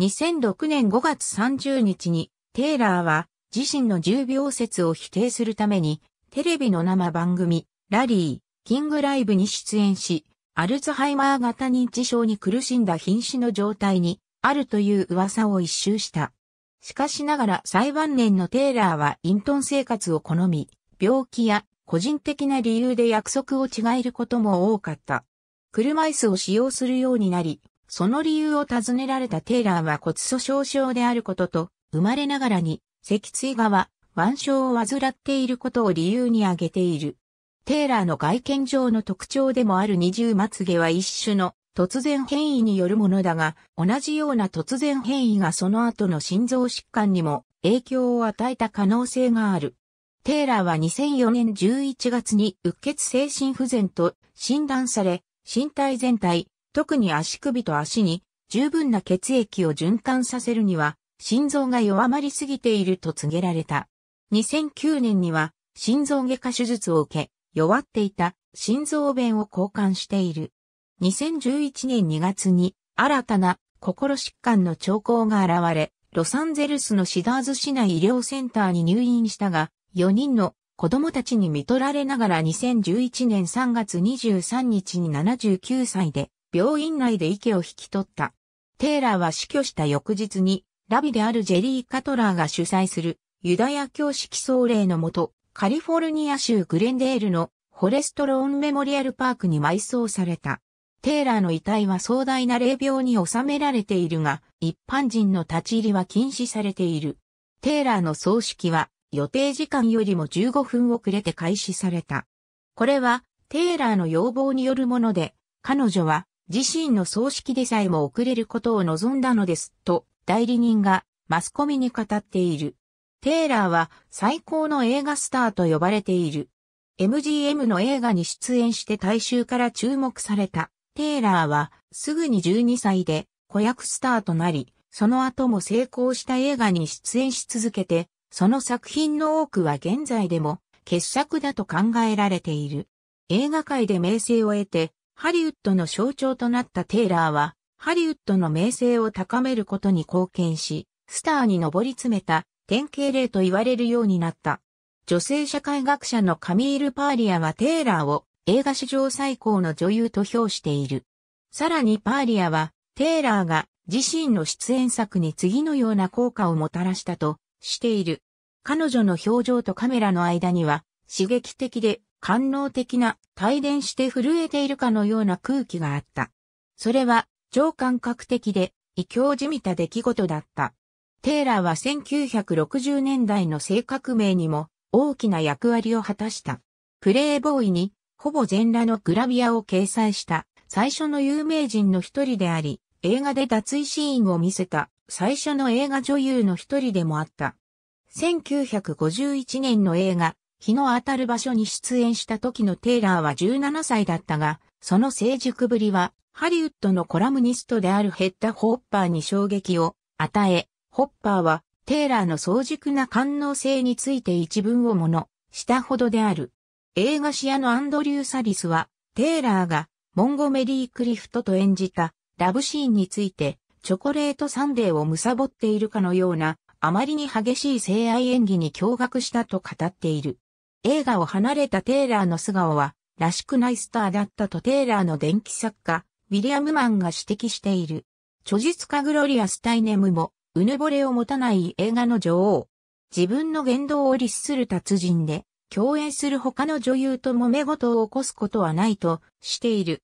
2006年5月30日に、テイラーは自身の重病説を否定するために、テレビの生番組、ラリー、キングライブに出演し、アルツハイマー型認知症に苦しんだ瀕死の状態にあるという噂を一周した。しかしながら最晩年のテイラーは隠遁生活を好み、病気や個人的な理由で約束を違えることも多かった。車椅子を使用するようになり、その理由を尋ねられたテイラーは骨粗鬆症であることと、生まれながらに、脊椎側、腕症を患っていることを理由に挙げている。テイラーの外見上の特徴でもある二重まつげは一種の突然変異によるものだが、同じような突然変異がその後の心臓疾患にも影響を与えた可能性がある。テイラーは2004年11月にうっ血精神不全と診断され、身体全体、特に足首と足に十分な血液を循環させるには、心臓が弱まりすぎていると告げられた。2009年には心臓外科手術を受け、弱っていた心臓弁を交換している。2011年2月に新たな心疾患の兆候が現れ、ロサンゼルスのシダーズ市内医療センターに入院したが、4人の子供たちに見取られながら2011年3月23日に79歳で病院内で息を引き取った。テイラーは死去した翌日に、ラビであるジェリー・カトラーが主催するユダヤ教式総礼のもと、カリフォルニア州グレンデールのフォレストローンメモリアルパークに埋葬された。テイラーの遺体は壮大な霊廟に収められているが、一般人の立ち入りは禁止されている。テイラーの葬式は予定時間よりも15分遅れて開始された。これはテイラーの要望によるもので、彼女は自身の葬式でさえも遅れることを望んだのです、と代理人がマスコミに語っている。テイラーは最高の映画スターと呼ばれている。MGM の映画に出演して大衆から注目された。テイラーはすぐに12歳で子役スターとなり、その後も成功した映画に出演し続けて、その作品の多くは現在でも傑作だと考えられている。映画界で名声を得て、ハリウッドの象徴となったテイラーは、ハリウッドの名声を高めることに貢献し、スターに上り詰めた典型例と言われるようになった。女性社会学者のカミール・パーリアはテイラーを映画史上最高の女優と評している。さらにパーリアは、テイラーが自身の出演作に次のような効果をもたらしたとしている。彼女の表情とカメラの間には、刺激的で官能的な帯電して震えているかのような空気があった。それは超感覚的で異教じみた出来事だった。テイラーは1960年代の性革命にも大きな役割を果たした。プレイボーイにほぼ全裸のグラビアを掲載した最初の有名人の一人であり、映画で脱衣シーンを見せた最初の映画女優の一人でもあった。1951年の映画、日の当たる場所に出演した時のテイラーは17歳だったが、その成熟ぶりは、ハリウッドのコラムニストであるヘッダ・ホッパーに衝撃を与え、ホッパーは、テイラーの早熟な感能性について一文をもの、したほどである。映画シアのアンドリュー・サリスは、テイラーがモンゴメリー・クリフトと演じたラブシーンについて、チョコレートサンデーを貪っているかのような、あまりに激しい性愛演技に驚愕したと語っている。映画を離れたテイラーの素顔は、らしくないスターだったとテイラーの電気作家、ウィリアム・マンが指摘している。著述家グロリア・スタイネムも、うぬぼれを持たない映画の女王。自分の言動を律する達人で、共演する他の女優と揉め事を起こすことはないとしている。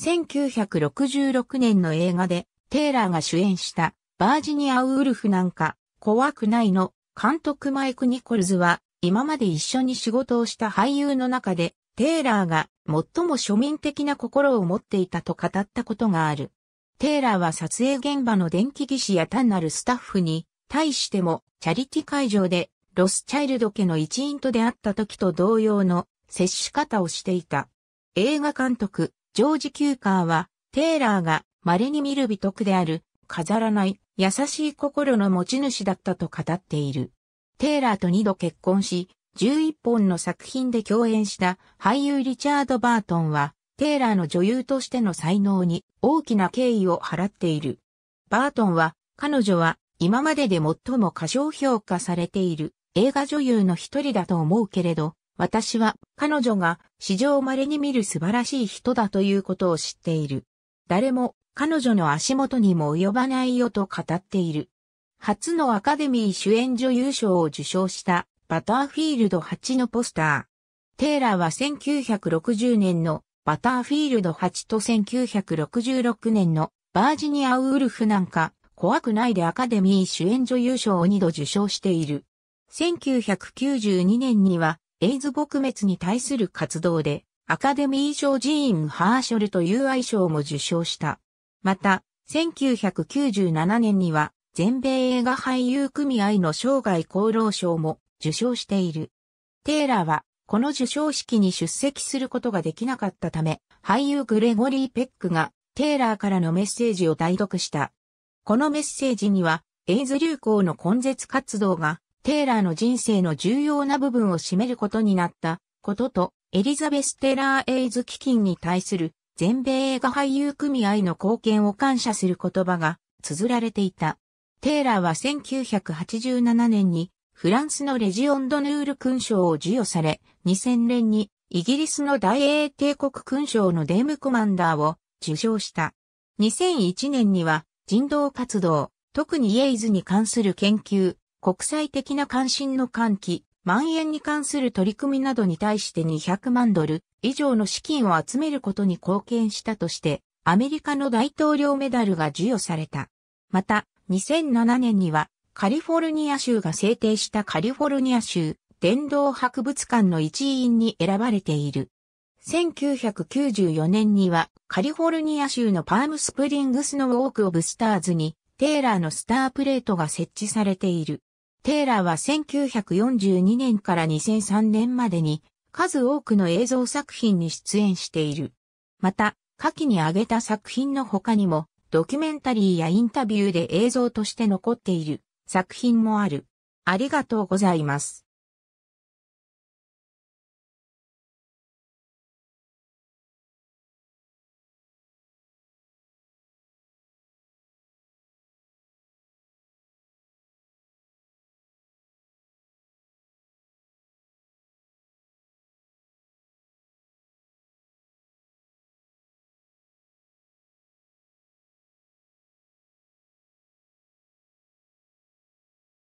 1966年の映画でテイラーが主演したバージニア・ウルフなんか怖くないの監督マイク・ニコルズは今まで一緒に仕事をした俳優の中でテイラーが最も庶民的な心を持っていたと語ったことがある。テイラーは撮影現場の電気技師や単なるスタッフに対してもチャリティ会場でロスチャイルド家の一員と出会った時と同様の接し方をしていた。映画監督、ジョージ・キューカーは、テイラーが稀に見る美徳である、飾らない、優しい心の持ち主だったと語っている。テイラーと二度結婚し、11本の作品で共演した俳優リチャード・バートンは、テイラーの女優としての才能に大きな敬意を払っている。バートンは、彼女は今までで最も過小評価されている映画女優の一人だと思うけれど、私は彼女が史上稀に見る素晴らしい人だということを知っている。誰も彼女の足元にも及ばないよと語っている。初のアカデミー主演女優賞を受賞したバターフィールド8のポスター。テイラーは1960年のバターフィールド8と1966年のバージニア・ウールフなんか怖くないでアカデミー主演女優賞を2度受賞している。1992年には、エイズ撲滅に対する活動で、アカデミー賞ジーン・ハーショルと友愛賞も受賞した。また、1997年には、全米映画俳優組合の生涯功労賞も受賞している。テイラーは、この受賞式に出席することができなかったため、俳優グレゴリー・ペックが、テイラーからのメッセージを代読した。このメッセージには、エイズ流行の根絶活動がテイラーの人生の重要な部分を占めることになったことと、エリザベス・テイラー・エイズ基金に対する全米映画俳優組合の貢献を感謝する言葉が綴られていた。テイラーは1987年にフランスのレジオンドヌール勲章を授与され、2000年にイギリスの大英帝国勲章のデームコマンダーを受賞した。2001年には人道活動、特にイエイズに関する研究、国際的な関心の喚起、蔓延に関する取り組みなどに対して200万ドル以上の資金を集めることに貢献したとして、アメリカの大統領メダルが授与された。また、2007年には、カリフォルニア州が制定したカリフォルニア州電動博物館の一員に選ばれている。1994年にはカリフォルニア州のパームスプリングスのウォークオブスターズにテーラーのスタープレートが設置されている。テイラーは1942年から2003年までに数多くの映像作品に出演している。また、下記に挙げた作品の他にも、ドキュメンタリーやインタビューで映像として残っている作品もある。ありがとうございます。